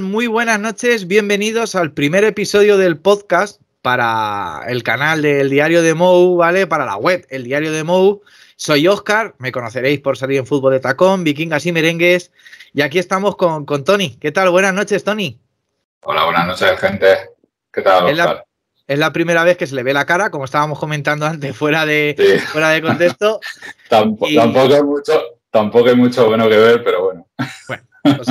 Muy buenas noches, bienvenidos al primer episodio del podcast para el canal del Diario de Mou, ¿vale? Para la web, el Diario de Mou. Soy Oscar, me conoceréis por salir en fútbol de tacón, vikingas y merengues. Y aquí estamos con, con Tony. ¿Qué tal? Buenas noches, Tony. Hola, buenas noches, gente. ¿Qué tal, Es la, primera vez que se le ve la cara, como estábamos comentando antes, fuera de, fuera de contexto. Tampoco mucho, tampoco mucho bueno que ver, pero bueno. Bueno, os,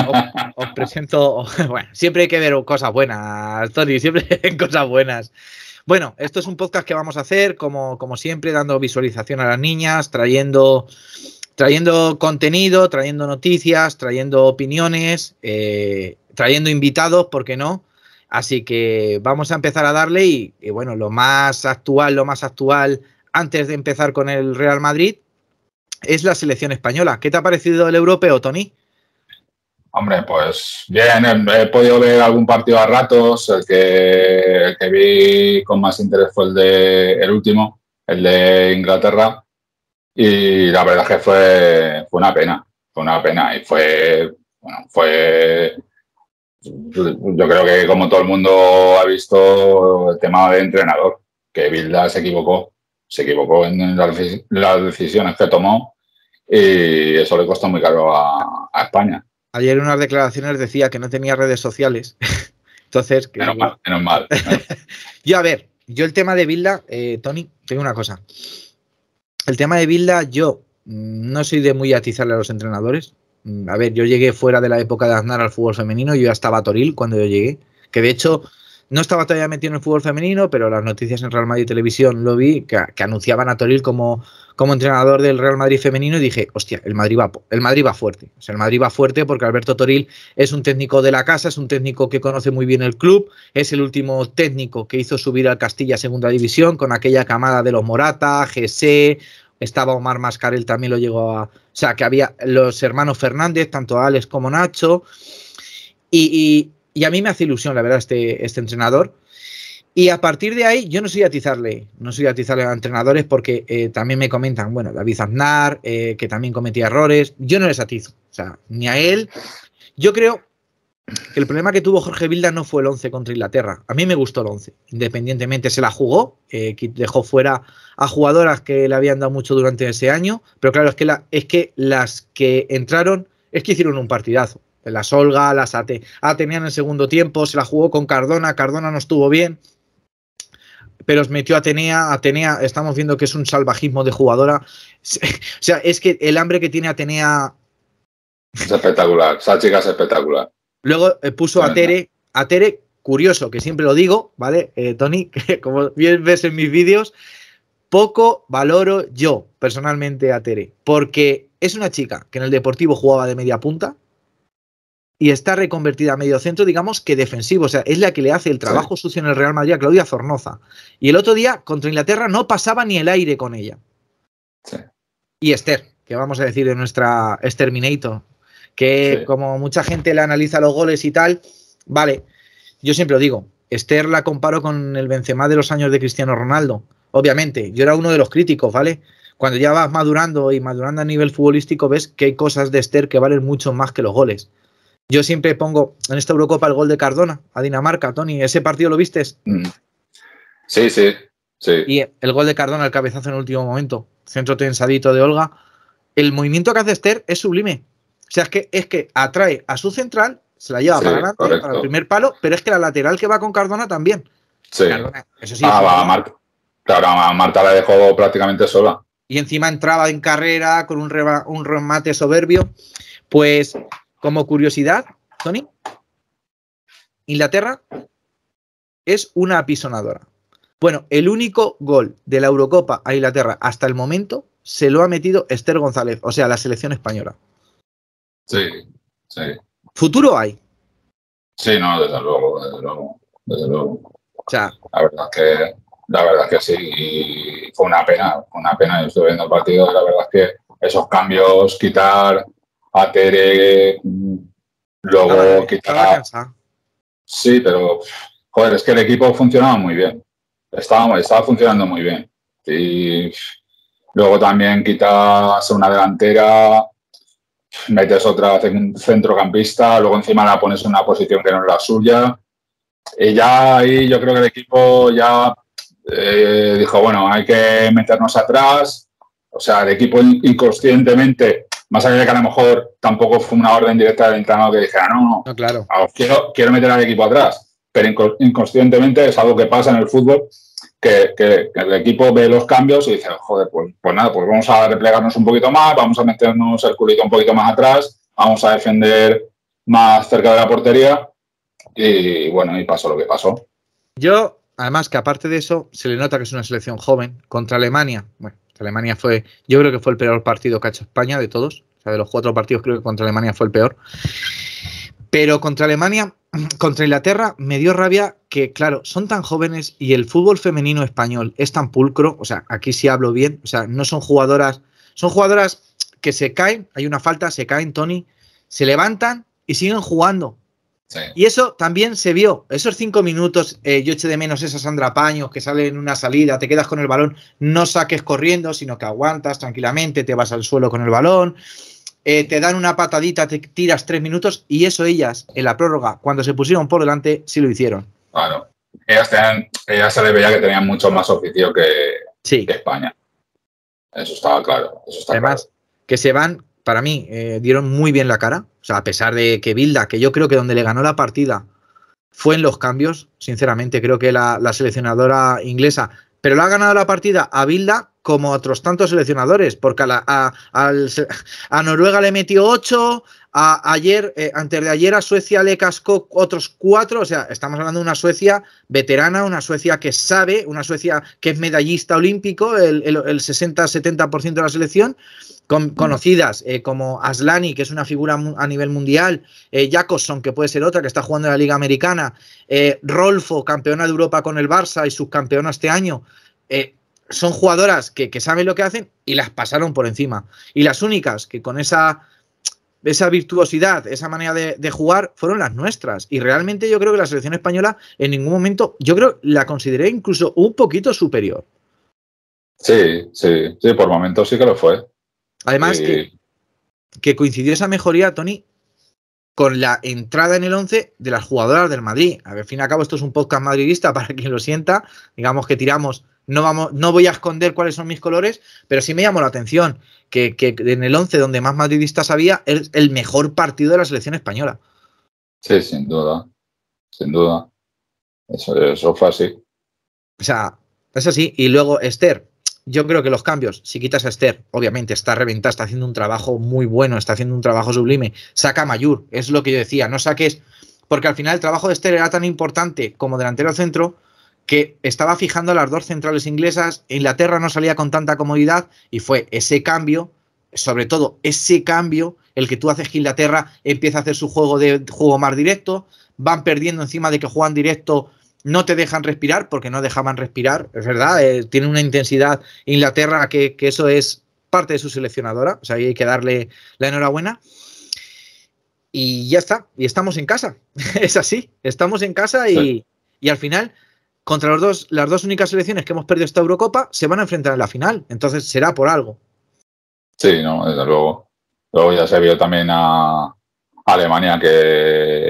pues, presento, bueno, siempre hay que ver cosas buenas, Tony, siempre hay cosas buenas. Bueno, esto es un podcast que vamos a hacer, como, como siempre, dando visualización a las niñas, trayendo, trayendo contenido, trayendo noticias, trayendo opiniones, eh, trayendo invitados, ¿por qué no? Así que vamos a empezar a darle y, y, bueno, lo más actual, lo más actual, antes de empezar con el Real Madrid, es la selección española. ¿Qué te ha parecido el europeo, Tony? Hombre, pues bien, he, podido ver algún partido a ratos, el que, vi con más interés fue el de el último, el de Inglaterra, y la verdad es que fue, fue una pena, fue una pena, y fue, bueno, fue, yo creo que como todo el mundo ha visto, el tema de entrenador, que Bilda se equivocó, se equivocó en las, decisiones que tomó, y eso le costó muy caro a España ayer en unas declaraciones decía que no tenía redes sociales. Entonces. Menos mal, menos mal. yo, a ver, yo el tema de Bilda, eh, Tony, tengo una cosa. El tema de Bilda, yo mm, no soy de muy atizarle a los entrenadores. Mm, a ver, yo llegué fuera de la época de Aznar al fútbol femenino, yo ya estaba Toril cuando yo llegué. Que de hecho, no estaba todavía metido en el fútbol femenino, pero las noticias en Real Madrid Televisión lo vi, que, anunciaban a Toril como, como entrenador del Real Madrid femenino y dije, hostia, el Madrid va, el Madrid va fuerte. O sea, el Madrid va fuerte porque Alberto Toril es un técnico de la casa, es un técnico que conoce muy bien el club, es el último técnico que hizo subir al Castilla segunda división con aquella camada de los Morata, GC, estaba Omar Mascarel también lo llegó a... O sea, que había los hermanos Fernández, tanto Alex como Nacho. Y, y a mí me hace ilusión, la verdad, este, este entrenador. Y a partir de ahí, yo no soy atizarle, no soy atizarle a entrenadores porque eh, también me comentan, bueno, David Aznar, eh, que también cometía errores, yo no les atizo, o sea, ni a él. Yo creo que el problema que tuvo Jorge Vilda no fue el 11 contra Inglaterra, a mí me gustó el 11, independientemente se la jugó, eh, dejó fuera a jugadoras que le habían dado mucho durante ese año, pero claro, es que, es que las que entraron es que hicieron un partidazo. Las Olga, las Atenea en el segundo tiempo, se la jugó con Cardona, Cardona no estuvo bien, pero metió Atenea. Atenea, estamos viendo que es un salvajismo de jugadora. O sea, es que el hambre que tiene Atenea. Es espectacular, esa chica es espectacular. Luego eh, puso a Tere, a Tere, curioso, que siempre lo digo, ¿vale? Eh, Tony, como bien ves en mis vídeos, poco valoro yo personalmente a Tere, porque es una chica que en el Deportivo jugaba de media punta, y está reconvertida a medio centro, digamos que defensivo. O sea, es la que le hace el trabajo sucio en el Real Madrid a Claudia Zornoza. Y el otro día, contra Inglaterra, no pasaba ni el aire con ella. Y Esther, que vamos a decir de nuestra Exterminator, que como mucha gente le analiza los goles y tal, vale, yo siempre lo digo, Esther la comparo con el Benzema de los años de Cristiano Ronaldo. Obviamente, yo era uno de los críticos, ¿vale? Cuando ya vas madurando y madurando a nivel futbolístico, ves que hay cosas de Esther que valen mucho más que los goles. Yo siempre pongo en esta Eurocopa el gol de Cardona a Dinamarca. Tony, ¿ese partido lo viste? Mm. Sí, sí, sí. Y el gol de Cardona, el cabezazo en el último momento. Centro tensadito de Olga. El movimiento que hace Esther es sublime. O sea, es que, es que atrae a su central, se la lleva para adelante, para el primer palo, pero es que la lateral que va con Cardona también. Sí. eso sí. Ah, va, Marta. Claro, Marta la dejó prácticamente sola. Y encima entraba en carrera con un remate soberbio. Pues como curiosidad, Tony, Inglaterra es una apisonadora. Bueno, el único gol de la Eurocopa a Inglaterra hasta el momento se lo ha metido Esther González, o sea, la selección española. Sí, sí. ¿Futuro hay? Sí, no, desde luego, desde luego, desde luego. O la verdad que, la verdad que sí, y fue una pena, fue una pena. Yo estuve viendo el partido y la verdad es que esos cambios, quitar a Tere, Luego quizá... Sí, pero joder, es que el equipo funcionaba muy bien. Estaba, estaba funcionando muy bien. Y luego también quitas una delantera, metes otra centrocampista, luego encima la pones en una posición que no es la suya. Y ya ahí yo creo que el equipo ya eh, dijo, bueno, hay que meternos atrás. O sea, el equipo inconscientemente más allá de que a lo mejor tampoco fue una orden directa del entrenador que dijera, no, no, quiero, meter al equipo atrás. Pero inconscientemente es algo que pasa en el fútbol, que, el equipo ve los cambios y dice, joder, pues, pues nada, pues vamos a replegarnos un poquito más, vamos a meternos el culito un poquito más atrás, vamos a defender más cerca de la portería y bueno, y pasó lo que pasó. Yo, además que aparte de eso, se le nota que es una selección joven contra Alemania. Bueno, Alemania fue, yo creo que fue el peor partido que ha hecho España de todos. O sea, de los cuatro partidos creo que contra Alemania fue el peor. Pero contra Alemania, contra Inglaterra, me dio rabia que, claro, son tan jóvenes y el fútbol femenino español es tan pulcro. O sea, aquí sí hablo bien. O sea, no son jugadoras, son jugadoras que se caen, hay una falta, se caen, Tony, se levantan y siguen jugando. Y eso también se vio. Esos cinco minutos, eh, yo eché de menos esas andrapaños Paños que sale en una salida, te quedas con el balón, no saques corriendo, sino que aguantas tranquilamente, te vas al suelo con el balón, eh, te dan una patadita, te tiras tres minutos, y eso ellas, en la prórroga, cuando se pusieron por delante, sí lo hicieron. Claro. Ellas, se les veía que tenían mucho más oficio que, España. Eso estaba claro. Además, que se van para mí, eh, dieron muy bien la cara. O sea, a pesar de que Bilda, que yo creo que donde le ganó la partida fue en los cambios, sinceramente, creo que la, la seleccionadora inglesa, pero le ha ganado la partida a Bilda como otros tantos seleccionadores, porque a, a, Noruega le metió ocho a, ayer, eh, antes de ayer a Suecia le cascó otros cuatro o sea, estamos hablando de una Suecia veterana, una Suecia que sabe, una Suecia que es medallista olímpico, el, 60-70% de la selección, conocidas eh, como Aslani, que es una figura a nivel mundial, eh, Jacobson, que puede ser otra, que está jugando en la Liga Americana, eh, Rolfo, campeona de Europa con el Barça y subcampeona este año son jugadoras que, saben lo que hacen y las pasaron por encima. Y las únicas que con esa, esa virtuosidad, esa manera de, jugar, fueron las nuestras. Y realmente yo creo que la selección española en ningún momento, yo creo, la consideré incluso un poquito superior. Sí, sí, sí, por momentos sí que lo fue. Además que, que coincidió esa mejoría, Tony, con la entrada en el 11 de las jugadoras del Madrid. A ver, al fin y al cabo, esto es un podcast madridista, para quien lo sienta, digamos que tiramos, no, vamos, no voy a esconder cuáles son mis colores, pero sí me llamó la atención que, en el 11 donde más madridistas había, es el mejor partido de la selección española. Sí, sin duda, sin duda. Eso, eso fue así. O sea, es así. Y luego, Esther, yo creo que los cambios, si quitas a Esther, obviamente está reventada, está haciendo un trabajo muy bueno, está haciendo un trabajo sublime. Saca mayor Mayur, es lo que yo decía, no saques, porque al final el trabajo de Esther era tan importante como delantero centro que estaba fijando a las dos centrales inglesas, Inglaterra no salía con tanta comodidad y fue ese cambio, sobre todo ese cambio, el que tú haces que Inglaterra empieza a hacer su juego de juego más directo, van perdiendo encima de que juegan directo no te dejan respirar porque no dejaban respirar, es verdad, eh, tiene una intensidad Inglaterra que, eso es parte de su seleccionadora, o sea, hay que darle la enhorabuena. Y ya está, y estamos en casa, es así, estamos en casa y, al final, contra los dos, las dos únicas selecciones que hemos perdido esta Eurocopa, se van a enfrentar en la final, entonces será por algo. Sí, no, desde luego. Luego ya se vio también a Alemania que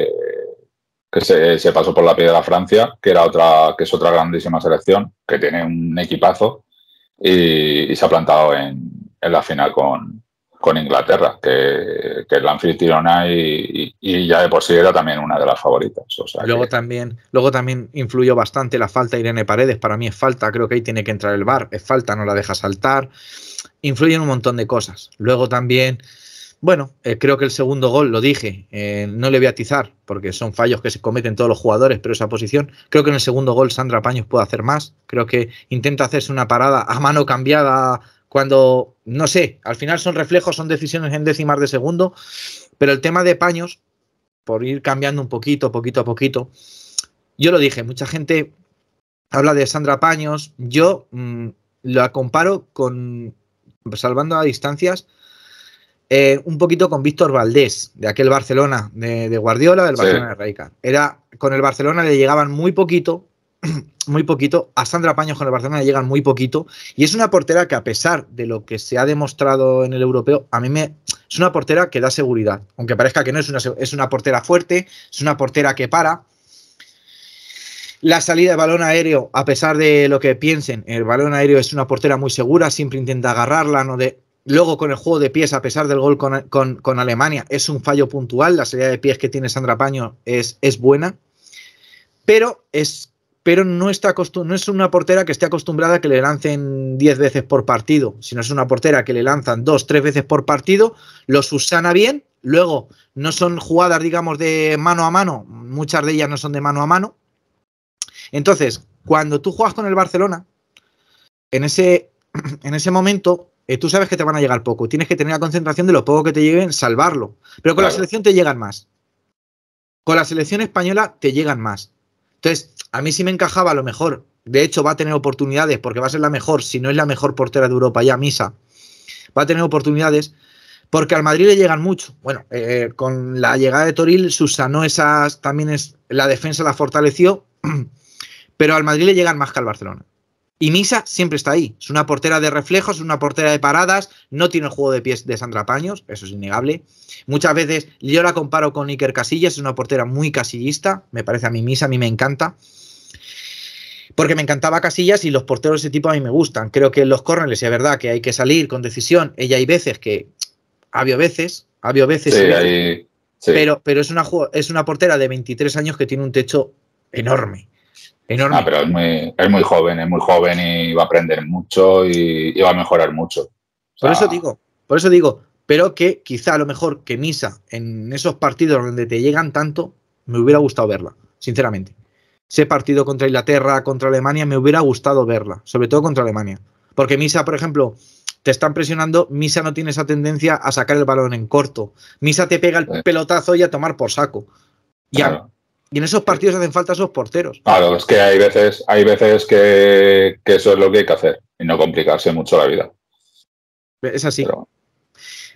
que se, pasó por la piedra Francia, que era otra, que es otra grandísima selección, que tiene un equipazo y, se ha plantado en, en la final con, con Inglaterra, que, que la anfitriona y, y, ya de por sí era también una de las favoritas. O luego, también, luego también influyó bastante la falta de Irene Paredes. Para mí es falta, creo que ahí tiene que entrar el bar. Es falta, no la deja saltar. Influyen un montón de cosas. Luego también bueno, eh, creo que el segundo gol, lo dije, eh, no le voy a atizar porque son fallos que se cometen todos los jugadores, pero esa posición, creo que en el segundo gol Sandra Paños puede hacer más, creo que intenta hacerse una parada a mano cambiada cuando, no sé, al final son reflejos, son decisiones en décimas de segundo, pero el tema de Paños, por ir cambiando un poquito, poquito a poquito, yo lo dije, mucha gente habla de Sandra Paños, yo mm, la comparo con, salvando a distancias, eh, un poquito con Víctor Valdés, de aquel Barcelona, de, Guardiola, del Barcelona de Rijkaard. Era, con el Barcelona le llegaban muy poquito, muy poquito. A Sandra Paños con el Barcelona le llegan muy poquito. Y es una portera que, a pesar de lo que se ha demostrado en el europeo, a mí me. Es una portera que da seguridad. Aunque parezca que no, es una, es una portera fuerte, es una portera que para. La salida de balón aéreo, a pesar de lo que piensen, el balón aéreo es una portera muy segura, siempre intenta agarrarla, no de Luego con el juego de pies, a pesar del gol con, Alemania, es un fallo puntual. La salida de pies que tiene Sandra Paño es, es buena. Pero, es, pero no, está no es una portera que esté acostumbrada a que le lancen 10 veces por partido, sino es una portera que le lanzan 2, 3 veces por partido, lo subsana bien. Luego, no son jugadas, digamos, de mano a mano. Muchas de ellas no son de mano a mano. Entonces, cuando tú juegas con el Barcelona, en ese, en ese momento eh, tú sabes que te van a llegar poco. Tienes que tener la concentración de lo poco que te lleguen, salvarlo. Pero con la selección te llegan más. Con la selección española te llegan más. Entonces, a mí sí me encajaba lo mejor. De hecho, va a tener oportunidades porque va a ser la mejor, si no es la mejor portera de Europa ya, Misa. Va a tener oportunidades porque al Madrid le llegan mucho. Bueno, eh, con la llegada de Toril Susanó esas, también es, la defensa la fortaleció, pero al Madrid le llegan más que al Barcelona. Y Misa siempre está ahí. Es una portera de reflejos, es una portera de paradas, no tiene el juego de pies de Sandra Paños, eso es innegable. Muchas veces yo la comparo con Iker Casillas, es una portera muy casillista, me parece a mí Misa, a mí me encanta. Porque me encantaba Casillas y los porteros de ese tipo a mí me gustan. Creo que en los si es verdad que hay que salir con decisión. Ella hay veces que. había veces, había veces. Pero, pero es, una, es una portera de 23 años que tiene un techo enorme. Ah, pero es muy, joven, es muy joven y va a aprender mucho y, va a mejorar mucho. por eso digo, por eso digo, pero que quizá a lo mejor que Misa en esos partidos donde te llegan tanto, me hubiera gustado verla, sinceramente. Ese partido contra Inglaterra, contra Alemania, me hubiera gustado verla, sobre todo contra Alemania. Porque Misa, por ejemplo, te están presionando, Misa no tiene esa tendencia a sacar el balón en corto. Misa te pega el pelotazo y a tomar por saco. Ya. Y en esos partidos hacen falta esos porteros. Claro, es que hay veces, hay veces que, eso es lo que hay que hacer y no complicarse mucho la vida. Es así.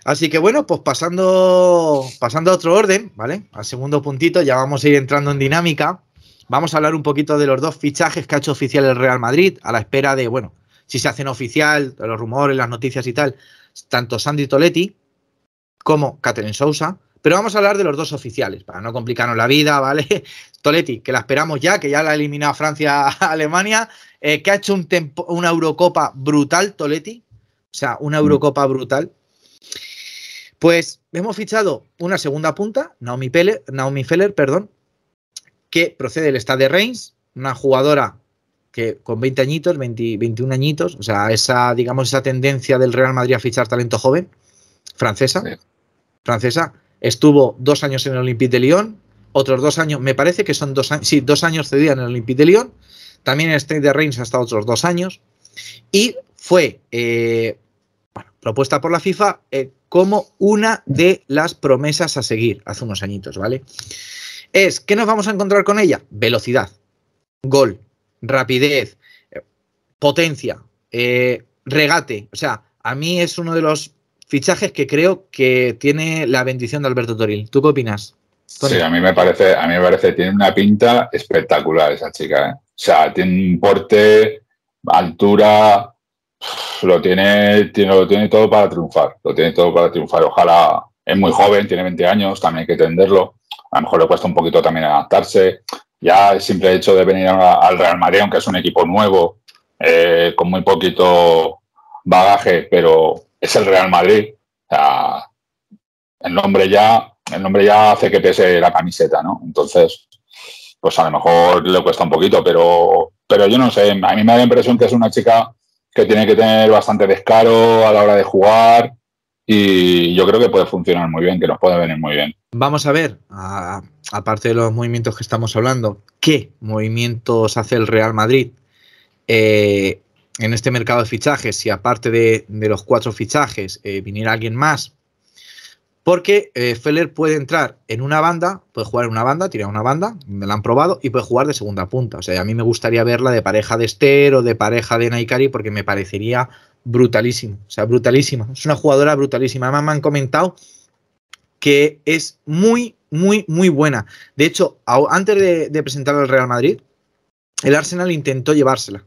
Así que bueno, pues pasando, pasando a otro orden, ¿vale? Al segundo puntito, ya vamos a ir entrando en dinámica. Vamos a hablar un poquito de los dos fichajes que ha hecho oficial el Real Madrid, a la espera de, bueno, si se hacen oficial, los rumores, las noticias y tal, tanto Sandy Toletti como Catherine Sousa. Pero vamos a hablar de los dos oficiales, para no complicarnos la vida, ¿vale? Toletti, que la esperamos ya, que ya la ha eliminado Francia a Alemania, eh, que ha hecho un una Eurocopa brutal, Toletti. O sea, una mm. Eurocopa brutal. Pues hemos fichado una segunda punta, Naomi, Naomi Feller, perdón, que procede del Stade de Reims, una jugadora que con 20 añitos, 21 añitos, o sea, esa, digamos, esa tendencia del Real Madrid a fichar talento joven, francesa, francesa, Estuvo dos años en el Olympique de Lyon, otros dos años, me parece que son dos años, sí, dos años cedían en el Olympique de Lyon, también en State de Reims hasta otros dos años, y fue eh, propuesta por la FIFA eh, como una de las promesas a seguir hace unos añitos, ¿vale? Es, ¿qué nos vamos a encontrar con ella? Velocidad, gol, rapidez, eh, potencia, regate. O sea, a mí es uno de los fichajes que creo que tiene la bendición de Alberto Toril. ¿Tú qué opinas? Sí, a mí me parece, a mí me parece, tiene una pinta espectacular esa chica. ¿eh? O sea, tiene un porte, altura, lo tiene, lo tiene todo para triunfar. Lo tiene todo para triunfar. Ojalá, es muy joven, tiene 20 años, también hay que tenderlo. A lo mejor le cuesta un poquito también adaptarse. Ya el simple hecho de venir al Real Madrid, aunque es un equipo nuevo, eh, con muy poquito bagaje, pero es el Real Madrid. el nombre ya, el nombre ya hace que pese la camiseta, ¿no? Entonces, pues a lo mejor le cuesta un poquito, pero, pero yo no sé, a mí me da la impresión que es una chica que tiene que tener bastante descaro a la hora de jugar y yo creo que puede funcionar muy bien, que nos puede venir muy bien. Vamos a ver, aparte de los movimientos que estamos hablando, ¿qué movimientos hace el Real Madrid? Eh, en este mercado de fichajes, si aparte de, los cuatro fichajes eh, viniera alguien más, porque eh, Feller puede entrar en una banda, puede jugar en una banda, tirar una banda, me la han probado, y puede jugar de segunda punta. O sea, a mí me gustaría verla de pareja de Esther o de pareja de Naikari, porque me parecería brutalísimo. O sea, brutalísima. Es una jugadora brutalísima. Además, me han comentado que es muy, muy, muy buena. De hecho, antes de, de presentarla al Real Madrid, el Arsenal intentó llevársela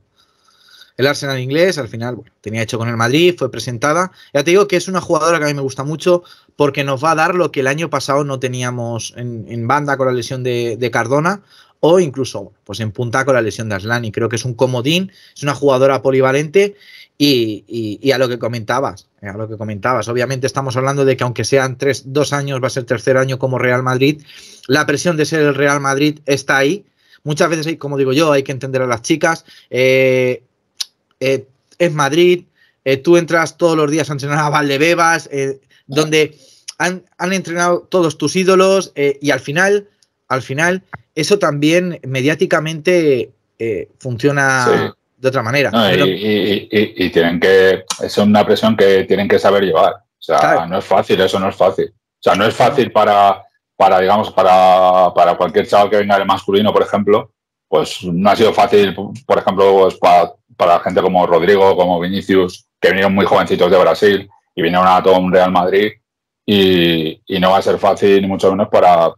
el Arsenal inglés, al final, bueno, tenía hecho con el Madrid, fue presentada. Ya te digo que es una jugadora que a mí me gusta mucho porque nos va a dar lo que el año pasado no teníamos en, banda con la lesión de, Cardona o incluso pues en punta con la lesión de Aslani. Creo que es un comodín, es una jugadora polivalente y, a lo que comentabas, eh, a lo que comentabas. Obviamente estamos hablando de que aunque sean tres, dos años, va a ser tercer año como Real Madrid, la presión de ser el Real Madrid está ahí. Muchas veces, como digo yo, hay que entender a las chicas. Eh, eh, es Madrid, eh, tú entras todos los días a entrenar a Valdebebas, eh, donde han, han, entrenado todos tus ídolos y al final, al final, eso también mediáticamente funciona. De otra manera. y, tienen que. Es una presión que tienen que saber llevar. O sea, no es fácil, eso no es fácil. O sea, no es fácil para, para digamos, para, para cualquier chaval que venga de masculino, por ejemplo, pues no ha sido fácil, por ejemplo, pues, para para gente como Rodrigo, como Vinicius, que vinieron muy jovencitos de Brasil y vinieron a todo un Real Madrid. Y, no va a ser fácil, ni mucho menos para,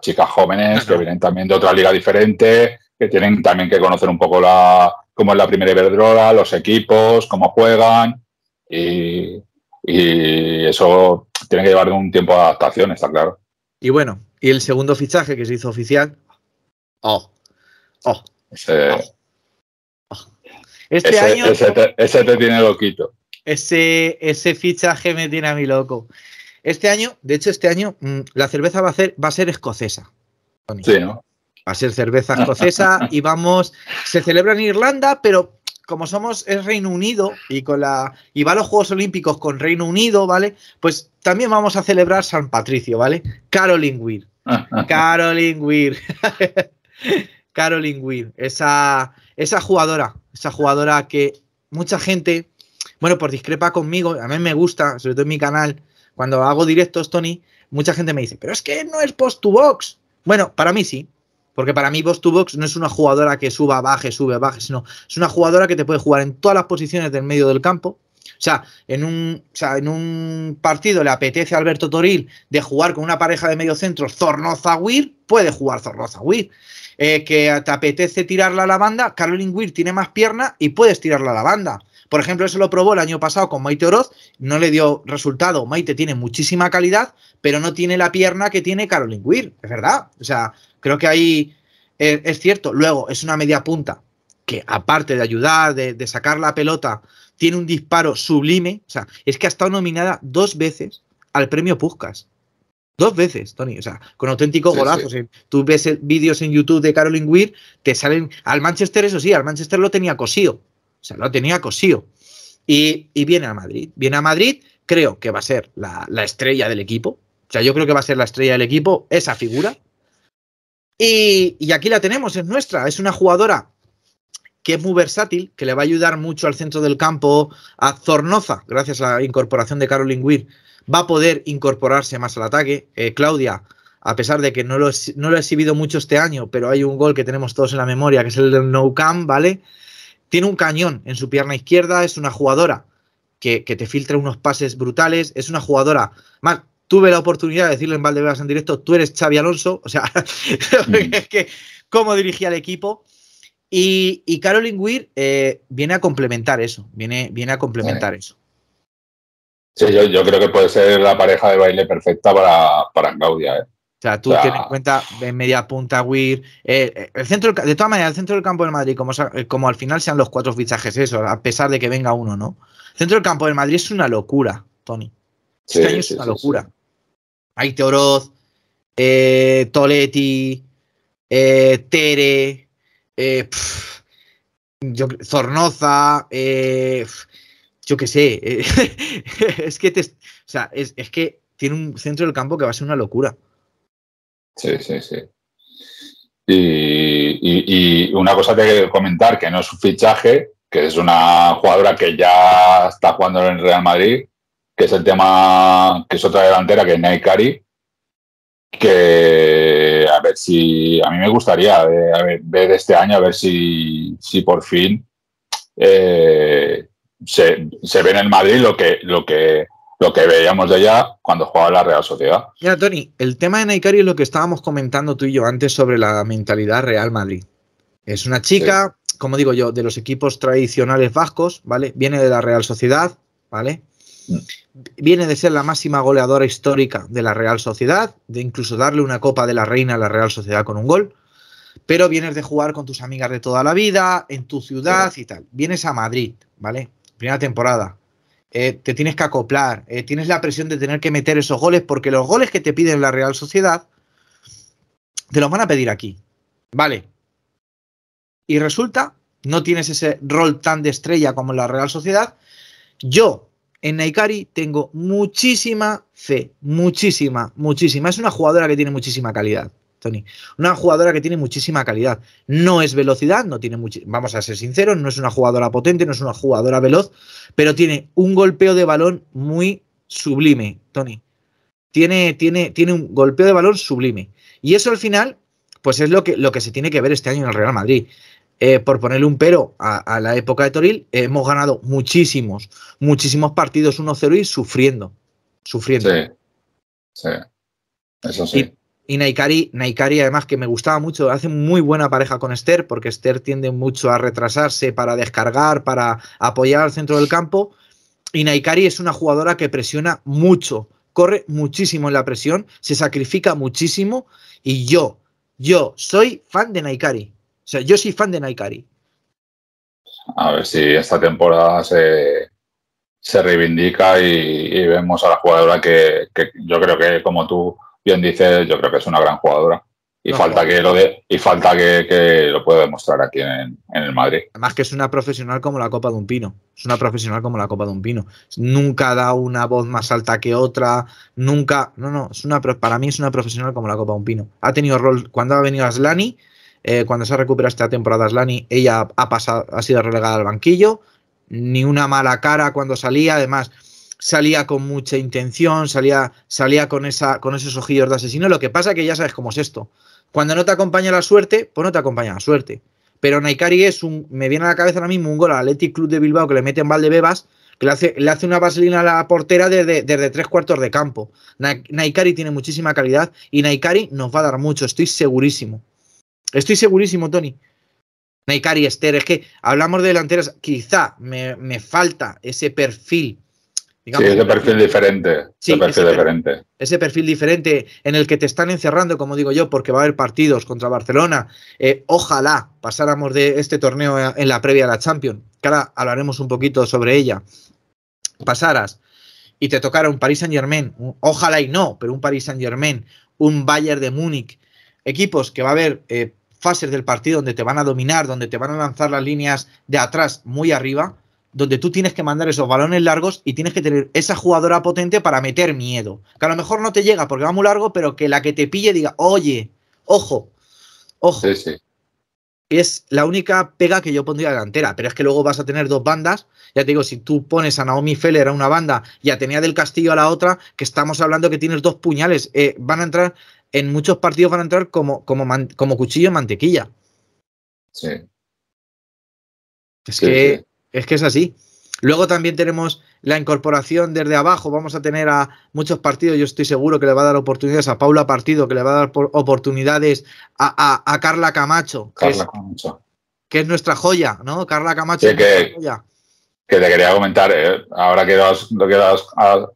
chicas jóvenes que vienen también de otra liga diferente, que tienen también que conocer un poco la, cómo es la primera Iberdrola, los equipos, cómo juegan. Y, eso tiene que llevar un tiempo de adaptación, está claro. Y bueno, y el segundo fichaje que se hizo oficial. Oh, oh. Este ese, año. Ese te, tiene loquito. Ese, ese fichaje me tiene a mí loco. Este año, de hecho, este año mm, la cerveza va a ser, va a ser escocesa. Sí, ¿no? Va a ser cerveza escocesa y vamos. Se celebra en Irlanda, pero como somos el Reino Unido y con la y va a los Juegos Olímpicos con Reino Unido, ¿vale? Pues también vamos a celebrar San Patricio, ¿vale? Caroline Weir. Caroline Weir. Caroline Weir, esa esa jugadora, esa jugadora que mucha gente, bueno, por discrepa conmigo, a mí me gusta, sobre todo en mi canal, cuando hago directos, Tony, mucha gente me dice, pero es que no es post to box. Bueno, para mí sí, porque para mí post to box no es una jugadora que suba, baje, sube, baje, sino es una jugadora que te puede jugar en todas las posiciones del medio del campo, o sea, en un, partido le apetece a Alberto Toril de jugar con una pareja de medio centro, Zornoza-Weir, puede jugar Zornoza-Weir. Eh, que te apetece tirarla a la banda, Caroline Weir tiene más pierna y puedes tirarla a la banda. Por ejemplo, eso lo probó el año pasado con Maite Oroz, no le dio resultado. Maite tiene muchísima calidad, pero no tiene la pierna que tiene Caroline Weir, es verdad. O sea, creo que ahí eh, es, cierto. Luego, es una media punta que aparte de ayudar, de sacar la pelota, tiene un disparo sublime. O sea, es que ha estado nominada dos veces al premio Puskas. Dos veces, Tony. O sea, con auténticos golazos. Tú ves vídeos en YouTube de Caroline Weir, te salen. Al Manchester, eso sí, al Manchester lo tenía cosido. O sea, lo tenía cosido. Y, viene a Madrid. Viene a Madrid, creo que va a ser la, estrella del equipo. O sea, yo creo que va a ser la estrella del equipo, esa figura. Y, y aquí la tenemos, es nuestra. Es una jugadora que es muy versátil, que le va a ayudar mucho al centro del campo, a Zornoza, gracias a la incorporación de Caroline Weir, va a poder incorporarse más al ataque. Eh, Claudia, a pesar de que no lo, ha lo exhibido mucho este año, pero hay un gol que tenemos todos en la memoria, que es el del No Camp, ¿vale? Tiene un cañón en su pierna izquierda, es una jugadora que, te filtra unos pases brutales, es una jugadora más. Tuve la oportunidad de decirle en Valdebebas en directo, tú eres Xavi Alonso, o sea, mm. es que cómo dirigía el equipo, y, Caroline Weir eh, viene a complementar eso, viene, viene a complementar eso. Sí, yo, creo que puede ser la pareja de baile perfecta para, para Claudia. ¿eh? O sea, tú tienes en cuenta en media punta, Weir. Eh, el centro, de todas maneras, el centro del campo del Madrid, como, como al final sean los cuatro fichajes, eso, a pesar de que venga uno, ¿no? El centro del campo del Madrid es una locura, Tony. Este sí, año es una locura. Hay Teoroz, Toletti, Tere, eh, Zornoza, eh, yo que sé, eh, es que es, que tiene un centro del campo que va a ser una locura. Sí, sí, sí. Y, una cosa que comentar, que no es un fichaje, que es una jugadora que ya está jugando en Real Madrid, que es el tema, que es otra delantera, que es Naikari, que ver si, a mí me gustaría ver, este año, a ver si, por fin eh, se, se, ve en el Madrid lo que, lo que, lo que veíamos de allá cuando jugaba la Real Sociedad. Mira, Tony, el tema de Naikari es lo que estábamos comentando tú y yo antes sobre la mentalidad Real Madrid. Es una chica, como digo yo, de los equipos tradicionales vascos, ¿vale? Viene de la Real Sociedad, ¿vale? viene de ser la máxima goleadora histórica de la Real Sociedad, de incluso darle una Copa de la Reina a la Real Sociedad con un gol, pero vienes de jugar con tus amigas de toda la vida, en tu ciudad y tal. Vienes a Madrid, ¿vale? Primera temporada. Eh, te tienes que acoplar, eh, tienes la presión de tener que meter esos goles, porque los goles que te piden la Real Sociedad te los van a pedir aquí, ¿vale? Y resulta, no tienes ese rol tan de estrella como la Real Sociedad. Yo, en Naikari tengo muchísima fe, muchísima, muchísima. Es una jugadora que tiene muchísima calidad. Tony. Una jugadora que tiene muchísima calidad. No es velocidad, no tiene vamos a ser sinceros, no es una jugadora potente, no es una jugadora veloz, pero tiene un golpeo de balón muy sublime, Tony. Tiene, tiene, tiene un golpeo de balón sublime. Y eso al final, pues es lo que, lo que se tiene que ver este año en el Real Madrid. Eh, por ponerle un pero a, la época de Toril, hemos ganado muchísimos, muchísimos partidos 1-0 y sufriendo. Sufriendo. Sí. Sí. Eso sí. Y, y Naikari, Naikari, además, que me gustaba mucho, hace muy buena pareja con Esther, porque Esther tiende mucho a retrasarse para descargar, para apoyar al centro del campo. Y Naikari es una jugadora que presiona mucho, corre muchísimo en la presión, se sacrifica muchísimo. Y yo, yo soy fan de Naikari. O sea, yo soy fan de Naikari. A ver si esta temporada se, reivindica y, vemos a la jugadora que, yo creo que, como tú bien dices, yo creo que es una gran jugadora. Y falta, que lo de, y falta que, lo pueda demostrar aquí en, el Madrid. Además que es una profesional como la copa de un pino. Es una profesional como la copa de un pino. Nunca da una voz más alta que otra. Nunca... No, no. Es una, para mí es una profesional como la copa de un pino. Ha tenido rol... Cuando ha venido Aslani, eh, cuando se ha recuperado esta temporada Slani, ella ha, pasado, ha sido relegada al banquillo. Ni una mala cara cuando salía. Además, salía con mucha intención, salía, salía con, esa, con esos ojillos de asesino. Lo que pasa es que ya sabes cómo es esto. Cuando no te acompaña la suerte, pues no te acompaña la suerte. Pero Naikari es un. Me viene a la cabeza ahora mismo un gol al Athletic Club de Bilbao que le mete en Bebas, que le hace, le hace una vaselina a la portera desde, tres cuartos de campo. Naikari tiene muchísima calidad y Naikari nos va a dar mucho, estoy segurísimo. Estoy segurísimo, Tony. Neikari Esther, es que hablamos de delanteras. quizá me, falta ese perfil. sí, ese perfil diferente. ese perfil diferente. ese perfil diferente en el que te están encerrando, como digo yo, porque va a haber partidos contra Barcelona. Eh, ojalá pasáramos de este torneo en la previa a la Champions, que ahora hablaremos un poquito sobre ella. Pasaras y te tocara un Paris Saint Germain, ojalá y no, pero un Paris Saint Germain, un Bayern de Múnich, equipos que va a haber eh, fases del partido donde te van a dominar, donde te van a lanzar las líneas de atrás muy arriba, donde tú tienes que mandar esos balones largos y tienes que tener esa jugadora potente para meter miedo. Que a lo mejor no te llega porque va muy largo, pero que la que te pille diga, oye, ojo, ojo. Es la única pega que yo pondría delantera, pero es que luego vas a tener dos bandas. Ya te digo, si tú pones a Naomi Feller a una banda y a Tenía del Castillo a la otra, que estamos hablando que tienes dos puñales, eh, van a entrar en muchos partidos van a entrar como, como, como cuchillo en mantequilla. Sí. Es, que, es que es así. Luego también tenemos la incorporación desde abajo. Vamos a tener a muchos partidos. Yo estoy seguro que le va a dar oportunidades a Paula Partido, que le va a dar oportunidades a, Carla Camacho. Carla que es, Camacho. Que es nuestra joya, ¿no? Carla Camacho. es que, joya. que, te quería comentar, eh, ahora que, que has,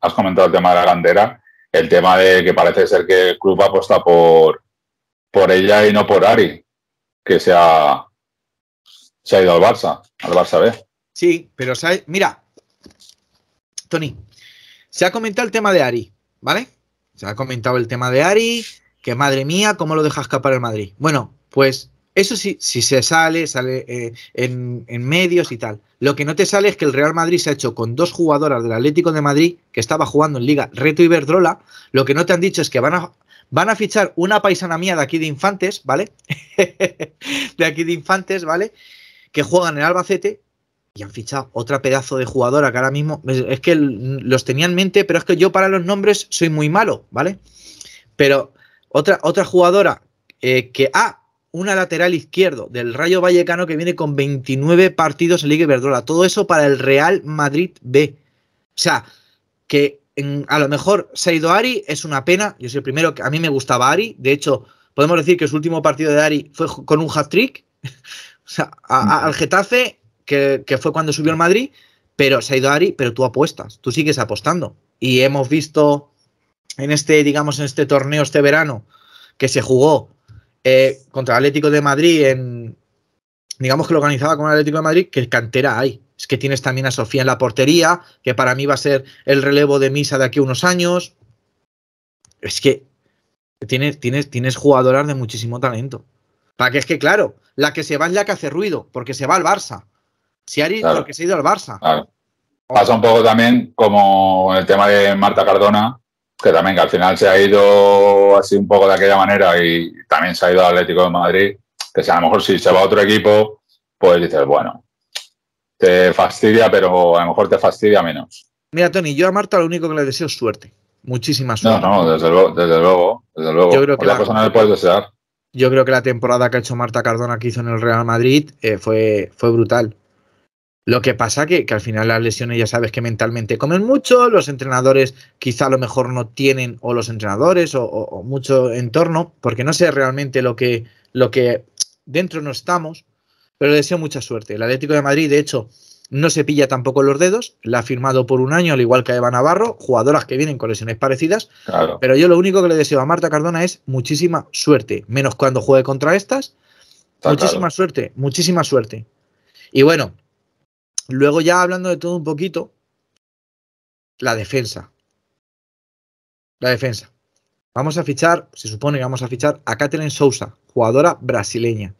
has, comentado el tema de la bandera, el tema de que parece ser que el club apuesta por, por ella y no por Ari, que se ha, se ha ido al Barça, al Barça B. Sí, pero mira, Tony, se ha comentado el tema de Ari, ¿vale? Se ha comentado el tema de Ari, que madre mía, ¿cómo lo deja escapar el Madrid? Bueno, pues eso sí, si se sale, sale eh, en, medios y tal. Lo que no te sale es que el Real Madrid se ha hecho con dos jugadoras del Atlético de Madrid que estaba jugando en Liga Reto y Verdrola. Lo que no te han dicho es que van a, van a fichar una paisana mía de aquí de Infantes, ¿vale? de aquí de Infantes, ¿vale? Que juegan en Albacete y han fichado otra pedazo de jugadora que ahora mismo es que los tenía en mente, pero es que yo para los nombres soy muy malo, ¿vale? Pero otra, otra jugadora eh, que, ha ah, una lateral izquierdo del Rayo Vallecano que viene con 29 partidos en Liga Verdola. Todo eso para el Real Madrid B. O sea, que a lo mejor se Ari, es una pena. Yo soy el primero que a mí me gustaba Ari. De hecho, podemos decir que su último partido de Ari fue con un hat-trick. o sea, al Getafe, que, fue cuando subió al Madrid. Pero se ha ido Ari, pero tú apuestas, tú sigues apostando. Y hemos visto en este, digamos, en este torneo este verano que se jugó eh, contra el Atlético de Madrid, en, digamos que lo organizaba con el Atlético de Madrid, que cantera hay. Es que tienes también a Sofía en la portería, que para mí va a ser el relevo de Misa de aquí unos años. Es que tienes, tienes, tienes jugadoras de muchísimo talento. Para que es que, claro, la que se va es la que hace ruido, porque se va al Barça. Si Ari, porque se ha ido al Barça. Oh. Pasa un poco también como el tema de Marta Cardona, que también que al final se ha ido así un poco de aquella manera y también se ha ido al Atlético de Madrid, que a lo mejor si se va a otro equipo, pues dices, bueno, te fastidia, pero a lo mejor te fastidia menos. Mira, Tony, yo a Marta lo único que le deseo es suerte. Muchísima suerte. No, no, desde luego, desde luego. Yo creo pues que la le Yo creo que la temporada que ha hecho Marta Cardona que hizo en el Real Madrid eh, fue, fue brutal. Lo que pasa que, que al final las lesiones ya sabes que mentalmente comen mucho, los entrenadores quizá a lo mejor no tienen, o los entrenadores, o, mucho entorno, porque no sé realmente lo que, lo que dentro no estamos, pero le deseo mucha suerte. El Atlético de Madrid, de hecho, no se pilla tampoco los dedos, la ha firmado por un año, al igual que a Eva Navarro, jugadoras que vienen con lesiones parecidas. Pero yo lo único que le deseo a Marta Cardona es muchísima suerte, menos cuando juegue contra estas. muchísima suerte, muchísima suerte. Y bueno, Luego ya hablando de todo un poquito, la defensa. La defensa. Vamos a fichar, se supone que vamos a fichar a Kathleen Sousa, jugadora brasileña.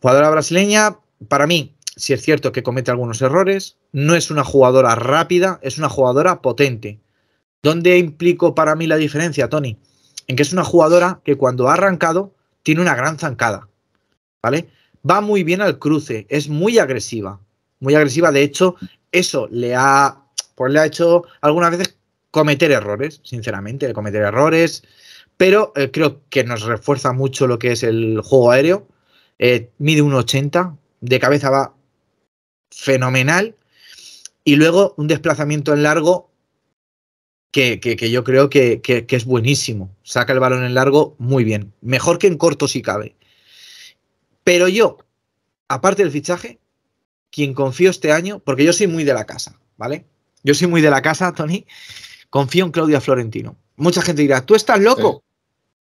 Jugadora brasileña, para mí, si es cierto que comete algunos errores, no es una jugadora rápida, es una jugadora potente. ¿Dónde implico para mí la diferencia, Tony? En que es una jugadora que cuando ha arrancado tiene una gran zancada, ¿vale? Va muy bien al cruce, es muy agresiva, muy agresiva. De hecho, eso le ha, pues le ha hecho algunas veces cometer errores, sinceramente, cometer errores. Pero eh, creo que nos refuerza mucho lo que es el juego aéreo. Eh, mide un 1,80, de cabeza va fenomenal. Y luego un desplazamiento en largo que, yo creo que, es buenísimo. Saca el balón en largo muy bien. Mejor que en corto si cabe. Pero yo, aparte del fichaje, quien confío este año, porque yo soy muy de la casa, ¿vale? Yo soy muy de la casa, Tony. Confío en Claudia Florentino. Mucha gente dirá, ¿tú estás loco?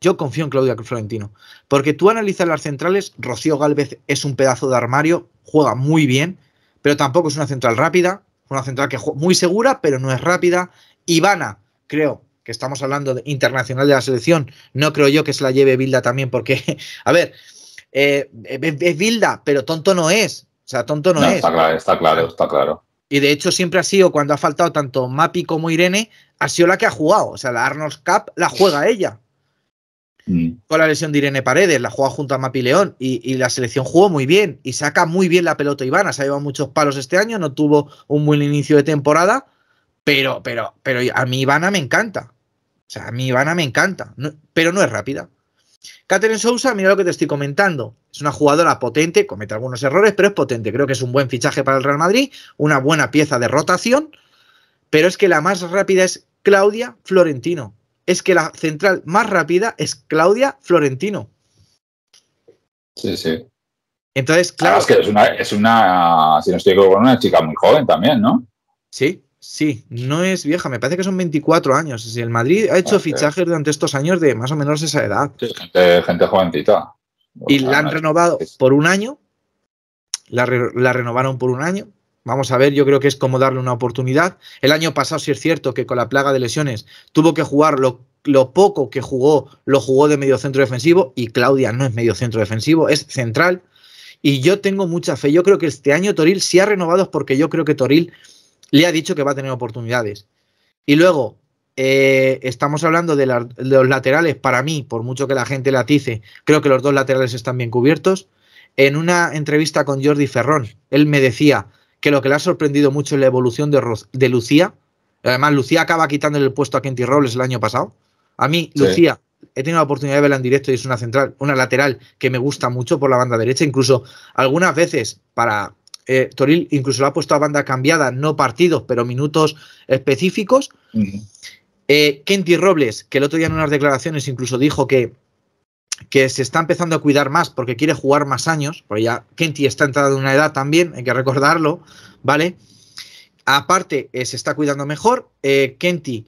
Yo confío en Claudia Florentino. Porque tú analizas las centrales, Rocío Galvez es un pedazo de armario, juega muy bien, pero tampoco es una central rápida. Una central que juega muy segura, pero no es rápida. Ivana, creo que estamos hablando de internacional de la selección, no creo yo que se la lleve Bilda también, porque, a ver, eh, es Bilda, pero tonto no es. O sea, tonto no, es. Está claro, está claro, está claro. Y de hecho siempre ha sido, cuando ha faltado tanto Mapi como Irene, ha sido la que ha jugado. O sea, la Arnold Cup la juega ella. Mm. Con la lesión de Irene Paredes, la juega junto a Mapi León y, la selección jugó muy bien y saca muy bien la pelota Ivana. Se ha llevado muchos palos este año, no tuvo un buen inicio de temporada, pero, pero, pero a mí Ivana me encanta. O sea, a mí Ivana me encanta, pero no es rápida. Catherine Sousa, mira lo que te estoy comentando. Es una jugadora potente, comete algunos errores, pero es potente. Creo que es un buen fichaje para el Real Madrid, una buena pieza de rotación, pero es que la más rápida es Claudia Florentino. Es que la central más rápida es Claudia Florentino. Sí, sí. Entonces, claro. es que es una, si no estoy equivocado, una chica muy joven también, ¿no? Sí, Sí, no es vieja, me parece que son 24 años. el Madrid ha hecho fichajes durante estos años de más o menos esa edad. gente, gente Y la han renovado por un año. La, renovaron por un año. Vamos a ver, yo creo que es como darle una oportunidad. El año pasado si es cierto que con la plaga de lesiones tuvo que jugar lo, poco que jugó, lo jugó de medio centro defensivo y Claudia no es medio centro defensivo, es central. Y yo tengo mucha fe. Yo creo que este año Toril sí ha renovado porque yo creo que Toril le ha dicho que va a tener oportunidades. Y luego, eh, estamos hablando de, los laterales, para mí, por mucho que la gente latice, creo que los dos laterales están bien cubiertos. En una entrevista con Jordi Ferrón, él me decía que lo que le ha sorprendido mucho es la evolución de, Lucía. Además, Lucía acaba quitándole el puesto a Kenty Robles el año pasado. A mí, Lucía, he tenido la oportunidad de verla en directo y es una central, una lateral que me gusta mucho por la banda derecha. Incluso algunas veces, para eh, Toril incluso lo ha puesto a banda cambiada, no partidos, pero minutos específicos. Eh, Kenty Robles, que el otro día en unas declaraciones incluso dijo que, que se está empezando a cuidar más porque quiere jugar más años, porque ya Kenty está entrada en una edad también, hay que recordarlo, ¿vale? Aparte, eh, se está cuidando mejor. Kenty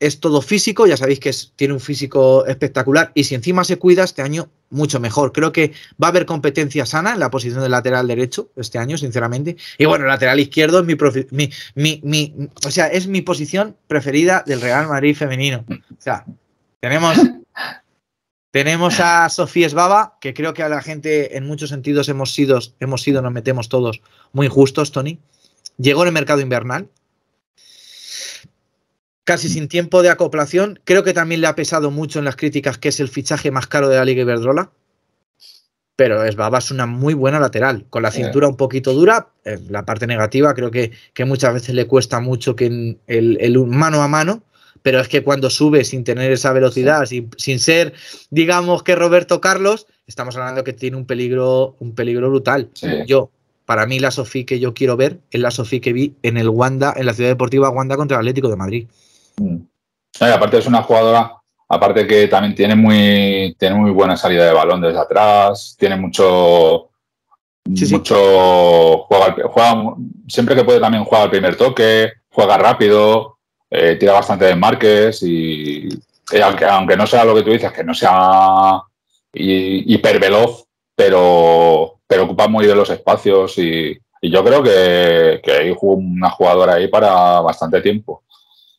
es todo físico, ya sabéis que tiene un físico espectacular y si encima se cuida este año, mucho mejor. Creo que va a haber competencia sana en la posición de lateral derecho este año, sinceramente. Y bueno, lateral izquierdo es mi, mi, o sea, es mi posición preferida del Real Madrid femenino. O sea, tenemos, tenemos a Sofía Esbaba, que creo que a la gente en muchos sentidos hemos sido, hemos sido, nos metemos todos muy justos, Tony. Llegó en el mercado invernal, casi sin tiempo de acoplación. Creo que también le ha pesado mucho en las críticas que es el fichaje más caro de la Liga Iberdrola. Pero es Babas una muy buena lateral, con la cintura un poquito dura. En la parte negativa creo que, que, muchas veces le cuesta mucho que el, mano a mano, pero es que cuando sube sin tener esa velocidad, sin, ser, digamos que Roberto Carlos, estamos hablando que tiene un peligro, un peligro brutal. Yo, para mí, la Sofía que yo quiero ver es la Sofía que vi en el Wanda, en la Ciudad Deportiva Wanda contra el Atlético de Madrid. Mm. aparte es una jugadora, aparte que también tiene muy, tiene muy buena salida de balón desde atrás, tiene mucho... mucho Juega, siempre que puede también juega al primer toque, juega rápido, eh, tira bastante de marques y, eh, aunque, aunque no sea lo que tú dices, que no sea hiperveloz, pero, pero ocupa muy bien los espacios y, yo creo que, que ahí una jugadora ahí para bastante tiempo.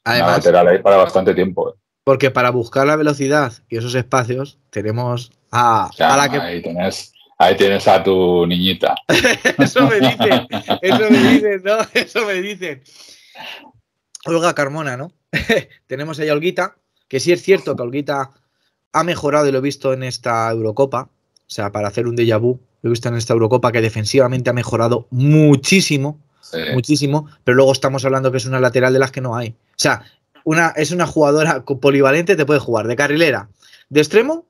Además, lateral ahí para bastante tiempo. Eh. Porque para buscar la velocidad y esos espacios tenemos a, Ahí tenés, ahí tienes a tu niñita. eso me dicen, eso me dicen, ¿no? Eso me dicen. Olga Carmona, ¿no? tenemos ahí a Olguita, que sí es cierto que Olguita ha mejorado y lo he visto en esta Eurocopa. O sea, para hacer un déjà vu, lo he visto en esta Eurocopa que defensivamente ha mejorado muchísimo muchísimo, pero luego estamos hablando que es una lateral de las que no hay. O sea, una, es una jugadora polivalente, te puede jugar de carrilera, de extremo,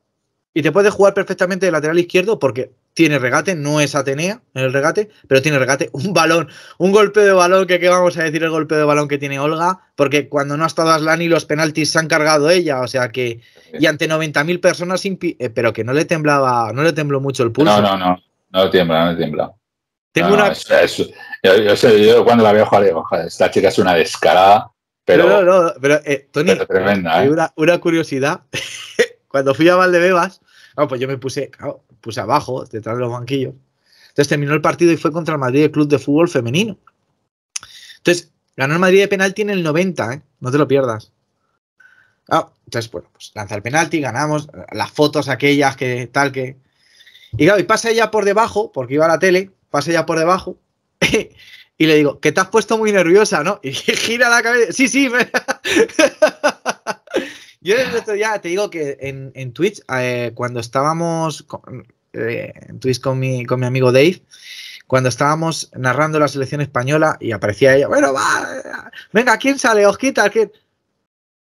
y te puede jugar perfectamente de lateral izquierdo porque tiene regate, no es Atenea en el regate, pero tiene regate, un balón, un golpe de balón, que qué vamos a decir el golpe de balón que tiene Olga, porque cuando no ha estado Aslani los penaltis se han cargado ella, o sea que, y ante 90.000 personas, sin eh, pero que no le temblaba, no le tembló mucho el pulso. No, no, no, no tiembla, no tiembla. Tengo una. yo, cuando la veo, esta chica es una descarada, pero. No, no, pero, eh, Tony, ¿eh? una, curiosidad. cuando fui a Valdebebas, ah, pues yo me puse, claro, puse abajo, detrás de los banquillos. Entonces terminó el partido y fue contra el Madrid el Club de Fútbol Femenino. Entonces, ganó el Madrid de penalti en el 90, ¿eh? no te lo pierdas. Ah, entonces, bueno, pues lanza el penalti, ganamos las fotos aquellas que tal que. Y claro, y pasa ella por debajo, porque iba a la tele, pase ya por debajo y le digo, que te has puesto muy nerviosa, ¿no? Y gira la cabeza, sí, sí. Yo ya te digo que en, en Twitch, eh, cuando estábamos eh, en Twitch con mi, amigo Dave, cuando estábamos narrando la selección española y aparecía ella, bueno, va, venga, ¿quién sale? ¿Os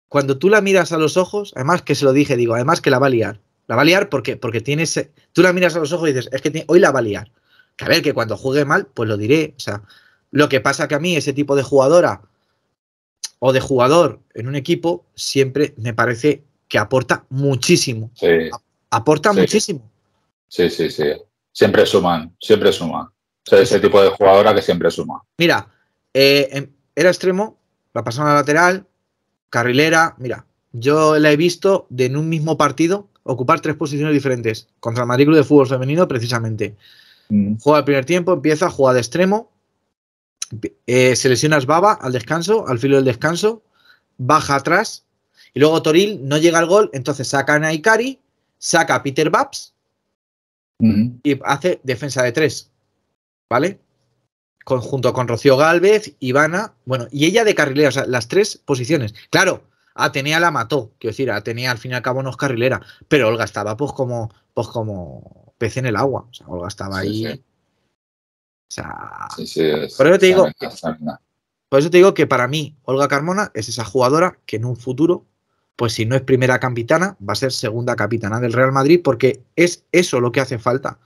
Cuando tú la miras a los ojos, además que se lo dije, digo, además que la va a liar. La va a liar porque, porque tienes, tú la miras a los ojos y dices, es que hoy la va a liar. Que a ver, que cuando juegue mal, pues lo diré. O sea, lo que pasa que a mí ese tipo de jugadora o de jugador en un equipo siempre me parece que aporta muchísimo. Sí. Aporta muchísimo. Sí, sí, sí. Siempre suman, siempre suman. O sea, ese tipo de jugadora que siempre suma. Mira, eh, em, era extremo, la pasada la lateral, carrilera. Mira, yo la he visto de en un mismo partido ocupar tres posiciones diferentes contra el Madrid de Fútbol Femenino, precisamente. Mm. Juega el primer tiempo, empieza a jugar de extremo. Eh, se lesiona Baba al descanso, al filo del descanso. Baja atrás. Y luego Toril no llega al gol, entonces saca a Ikari, saca a Peter Babs y hace defensa de tres. ¿Vale? Conjunto junto con Rocío Galvez, Ivana, bueno, y ella de carrilera, o sea, las tres posiciones. Claro, Atenea la mató, quiero decir, Atenea al fin y al cabo no es carrilera, pero Olga estaba pues como, pues como pez en el agua. O sea, Olga estaba ahí. ¿eh? O sea. por eso te digo. por eso te digo que para mí, Olga Carmona es esa jugadora que en un futuro, pues si no es primera capitana, va a ser segunda capitana del Real Madrid, porque es eso lo que hace falta.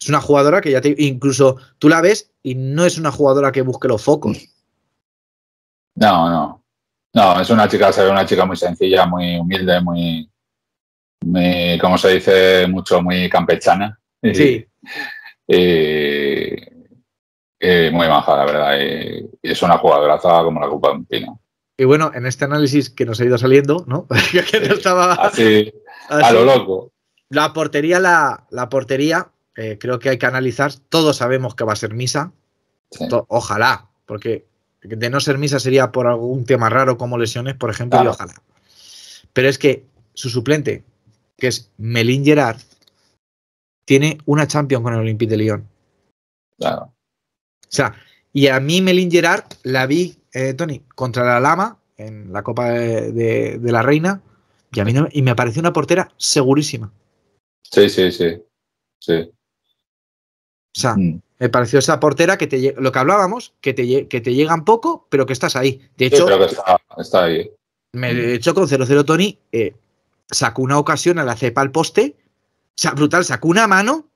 Es una jugadora que ya te. Incluso tú la ves y no es una jugadora que busque los focos. No, no. No, es una chica, es una chica muy sencilla, muy humilde, muy como se dice mucho, muy campechana. Sí. muy baja la verdad. Y, es una jugadora como la Copa de un Y bueno, en este análisis que nos ha ido saliendo, ¿no? que estaba a lo loco. La portería, la, portería, eh, creo que hay que analizar. Todos sabemos que va a ser misa. Ojalá, porque de no ser misa sería por algún tema raro como lesiones, por ejemplo, ojalá. Pero es que su suplente, que es Melin Gerard, tiene una Champions con el Olympique de Lyon. Claro. O sea, y a mí Melin Gerard la vi, eh, Tony, contra la Lama en la Copa de, la Reina y mí y me pareció una portera segurísima. Sí, sí, sí. O sea, mm. me pareció esa portera que te lo que hablábamos, que te, que te llegan poco, pero que estás ahí. De hecho, está, ahí. Me, echó hecho, con 0-0 Tony, eh, sacó una ocasión a la cepa al poste, o sea, brutal, sacó una mano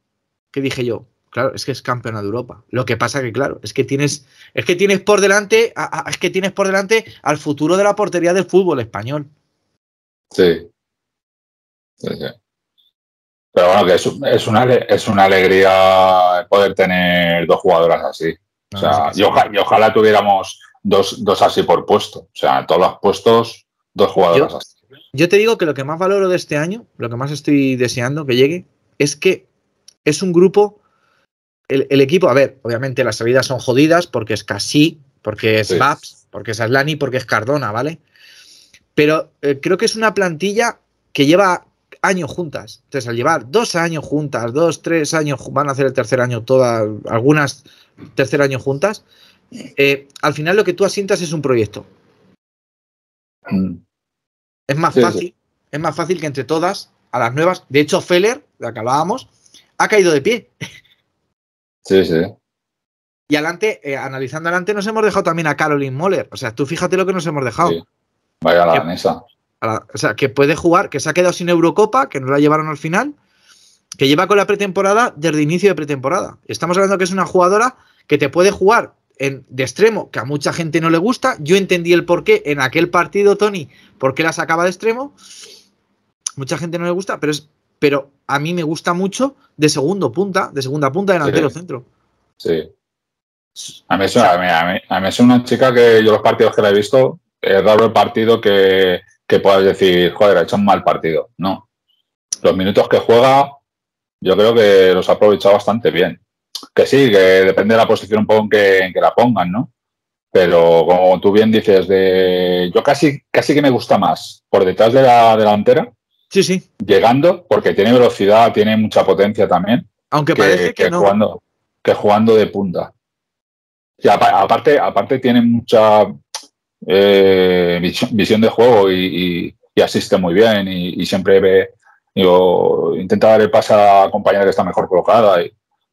que dije yo, claro, es que es campeona de Europa. Lo que pasa que, claro, es que tienes, es que tienes por delante, es que tienes por delante al futuro de la portería del fútbol español. Sí. Pero bueno, que es, una, es una alegría poder tener dos jugadoras así. o sea, y, ojalá tuviéramos dos, dos así por puesto. O sea, todos los puestos, dos jugadoras así yo te digo que lo que más valoro de este año, lo que más estoy deseando que llegue, es que es un grupo, el, equipo, a ver, obviamente las salidas son jodidas porque es Casi, porque es Vaps, porque es Aslani, porque es Cardona, ¿vale? Pero eh, creo que es una plantilla que lleva años juntas. Entonces, al llevar dos años juntas, dos, tres años, van a hacer el tercer año todas, algunas tercer año juntas, eh, al final lo que tú asientas es un proyecto. Mm. Es más fácil, es más fácil que entre todas, a las nuevas. De hecho, Feller, la que hablábamos, ha caído de pie. Sí, sí. Y adelante, eh, analizando adelante, nos hemos dejado también a Caroline Moller. O sea, tú fíjate lo que nos hemos dejado. Vaya la mesa. o sea, que puede jugar, que se ha quedado sin Eurocopa, que no la llevaron al final, que lleva con la pretemporada desde inicio de pretemporada. Estamos hablando que es una jugadora que te puede jugar de extremo, que a mucha gente no le gusta. Yo entendí el porqué en aquel partido, Tony, porque la sacaba de extremo. Mucha gente no le gusta, pero, es, pero a mí me gusta mucho de segundo punta, de segunda punta, delantero centro. Sí. A mí, es una, a, una chica que yo los partidos que la he visto, es raro el partido que, que puedas decir, joder, ha hecho un mal partido. No. Los minutos que juega, yo creo que los ha aprovechado bastante bien que sí, que depende de la posición un poco en que, la pongan, ¿no? Pero como tú bien dices, de, yo casi, casi que me gusta más por detrás de la delantera. Sí, sí. Llegando, porque tiene velocidad, tiene mucha potencia también. Aunque parece que, no. Jugando, que jugando de punta. aparte, aparte tiene mucha eh, visión de juego y, asiste muy bien y, siempre ve, digo, intenta dar el pase a la compañera que está mejor colocada.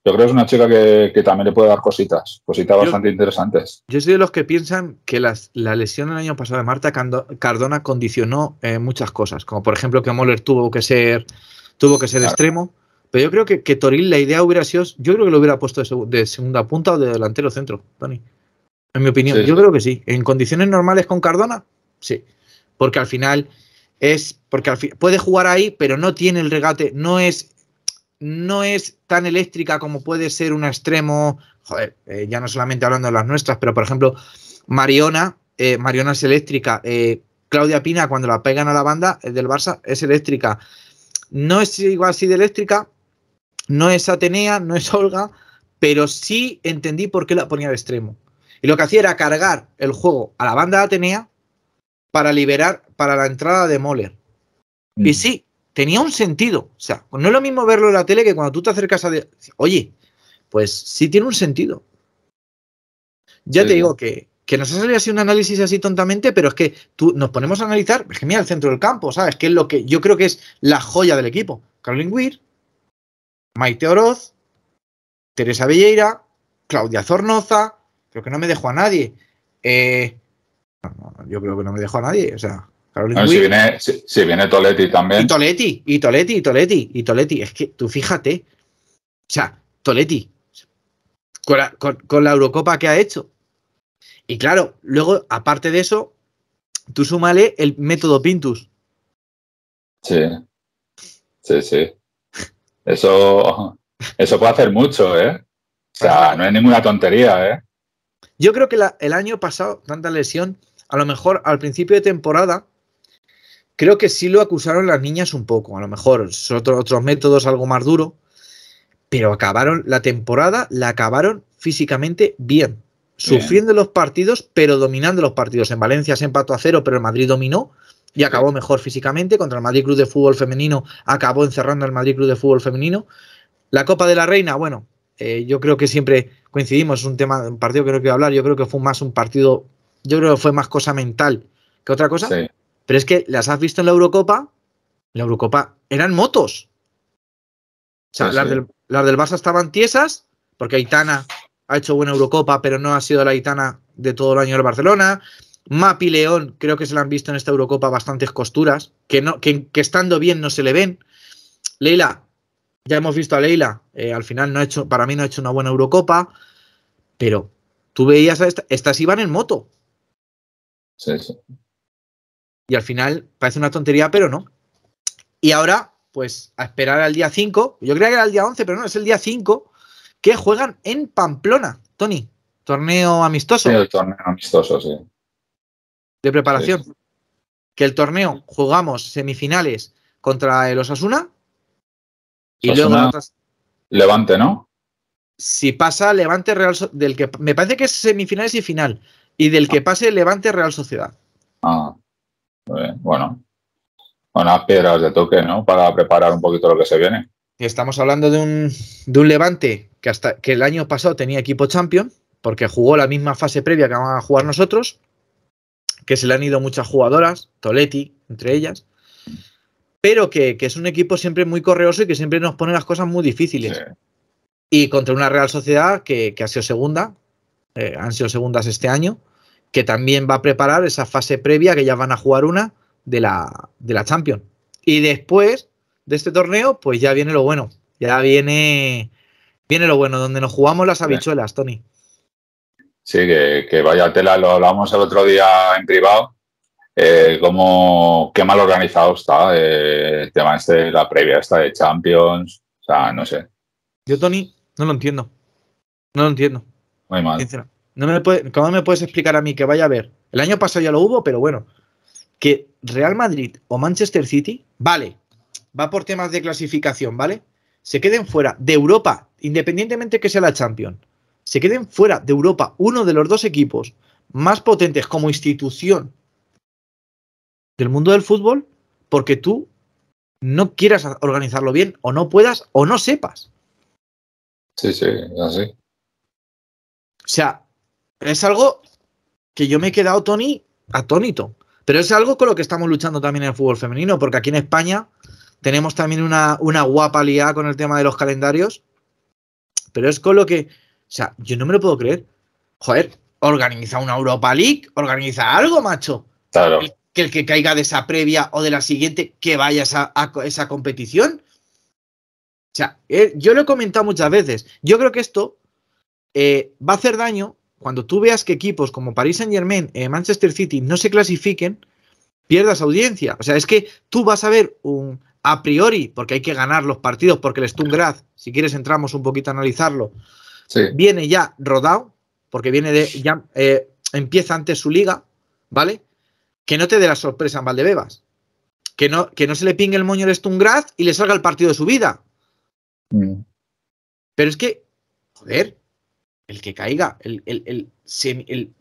Yo creo que es una chica que, también le puede dar cositas, cositas bastante interesantes. Yo soy de los que piensan que la lesión del año pasado de Marta Cardona condicionó eh, muchas cosas, como por ejemplo que Moller tuvo que ser, tuvo que ser extremo, pero yo creo que, Toril la idea hubiera sido, yo creo que lo hubiera puesto de, segunda punta o de delantero centro, Tony. En mi opinión, yo creo que sí. En condiciones normales con Cardona, sí. Porque al final es, porque al puede jugar ahí, pero no tiene el regate, no es no es tan eléctrica como puede ser un extremo, joder, eh, ya no solamente hablando de las nuestras, pero por ejemplo, Mariona, eh, Mariona es eléctrica, eh, Claudia Pina cuando la pegan a la banda del Barça es eléctrica. No es igual así de eléctrica, no es Atenea, no es Olga, pero sí entendí por qué la ponía de extremo. Y lo que hacía era cargar el juego a la banda de Atenea para liberar para la entrada de Moller. Y mm. sí, tenía un sentido. O sea, no es lo mismo verlo en la tele que cuando tú te acercas a. De... Oye, pues sí tiene un sentido. Ya te digo que, que, nos ha salido así un análisis así tontamente, pero es que tú nos ponemos a analizar, es que mira, el centro del campo, ¿sabes? Que es lo que yo creo que es la joya del equipo. Caroline Weir, Maite Oroz, Teresa Villeira, Claudia Zornoza, creo que no me dejó a nadie. Eh, yo creo que no me dejó a nadie, o sea, si viene, si, Toletti también. Y Toletti, y Toletti, y Toletti, y Toletti. Es que tú fíjate. O sea, Toletti, con la, con, la Eurocopa que ha hecho. Y claro, luego, aparte de eso, tú súmale el método Pintus. Sí. Sí, sí. Eso, eso puede hacer mucho, ¿eh? O sea, no es ninguna tontería, ¿eh? Yo creo que el año pasado, tanta lesión, a lo mejor al principio de temporada Creo que sí lo acusaron las niñas un poco, a lo mejor son otros métodos algo más duro, pero acabaron la temporada, la acabaron físicamente bien, sufriendo los partidos, pero dominando los partidos. En Valencia se empató a cero, pero el Madrid dominó y acabó mejor físicamente. Contra el Madrid Club de Fútbol Femenino acabó encerrando al Madrid Club de Fútbol Femenino. La Copa de la Reina, bueno, eh, yo creo que siempre coincidimos, es un tema, un partido que no quiero hablar, yo creo que fue más un partido, yo creo que fue más cosa mental que otra cosa, sí. Pero es que las has visto en la Eurocopa. la Eurocopa eran motos. O sea, las, Del, las, Barça estaban tiesas, porque Aitana ha hecho buena Eurocopa, pero no ha sido la Aitana de todo el año del Barcelona. Mapi León, creo que se la han visto en esta Eurocopa bastantes costuras, que, no, que, estando bien no se le ven. Leila, ya hemos visto a Leila, eh, al final no ha hecho, para mí no ha hecho una buena Eurocopa, pero tú veías a esta, estas iban en moto. Sí, sí. Y al final parece una tontería, pero no. Y ahora, pues a esperar al día 5, yo creía que era el día 11, pero no, es el día 5, que juegan en Pamplona, Tony. Torneo amistoso. el torneo amistoso, sí. De preparación. Que el torneo jugamos semifinales contra el Osasuna. Y luego. Levante, ¿no? Si pasa Levante Real del que me parece que es semifinales y final y del ah. que pase Levante Real Sociedad. Ah. Bueno, unas piedras de toque, ¿no? Para preparar un poquito lo que se viene. Estamos hablando de un, de un Levante que hasta que el año pasado tenía equipo champion, porque jugó la misma fase previa que vamos a jugar nosotros, que se le han ido muchas jugadoras, Toletti entre ellas, pero que, es un equipo siempre muy correoso y que siempre nos pone las cosas muy difíciles. Y contra una Real Sociedad que, que ha sido segunda, eh, han sido segundas este año, que también va a preparar esa fase previa que ya van a jugar una de la, de la Champions. Y después de este torneo, pues ya viene lo bueno. Ya viene, viene lo bueno, donde nos jugamos las habichuelas, Tony. Sí, que, vaya tela, lo hablamos el otro día en privado, eh, como qué mal organizado está eh, el tema este, la previa esta de Champions, o sea, no sé. Yo, Tony, no lo entiendo. No lo entiendo. Muy mal. No me ¿Cómo me puedes explicar a mí que vaya a haber? El año pasado ya lo hubo, pero bueno. Que Real Madrid o Manchester City, vale, va por temas de clasificación, ¿vale? Se queden fuera de Europa, independientemente que sea la Champions. Se queden fuera de Europa uno de los dos equipos más potentes como institución del mundo del fútbol, porque tú no quieras organizarlo bien, o no puedas, o no sepas. Sí, sí, así. O sea, es algo que yo me he quedado, Tony, atónito. Pero es algo con lo que estamos luchando también en el fútbol femenino, porque aquí en España tenemos también una, una guapa liada con el tema de los calendarios. Pero es con lo que. O sea, yo no me lo puedo creer. Joder, organiza una Europa League, organiza algo, macho. Claro. Que el que caiga de esa previa o de la siguiente, que vaya a, esa competición. O sea, eh, yo lo he comentado muchas veces. Yo creo que esto eh, va a hacer daño cuando tú veas que equipos como Paris Saint Germain, y eh, Manchester City no se clasifiquen, pierdas audiencia. O sea, es que tú vas a ver un a priori, porque hay que ganar los partidos, porque el Stungrad, si quieres entramos un poquito a analizarlo, viene ya rodado, porque viene de, ya eh, empieza antes su liga, ¿vale? Que no te dé la sorpresa en Valdebebas. Que no, que no se le pingue el moño al Stungrad y le salga el partido de su vida. Mm. Pero es que, joder, el que caiga, el, el,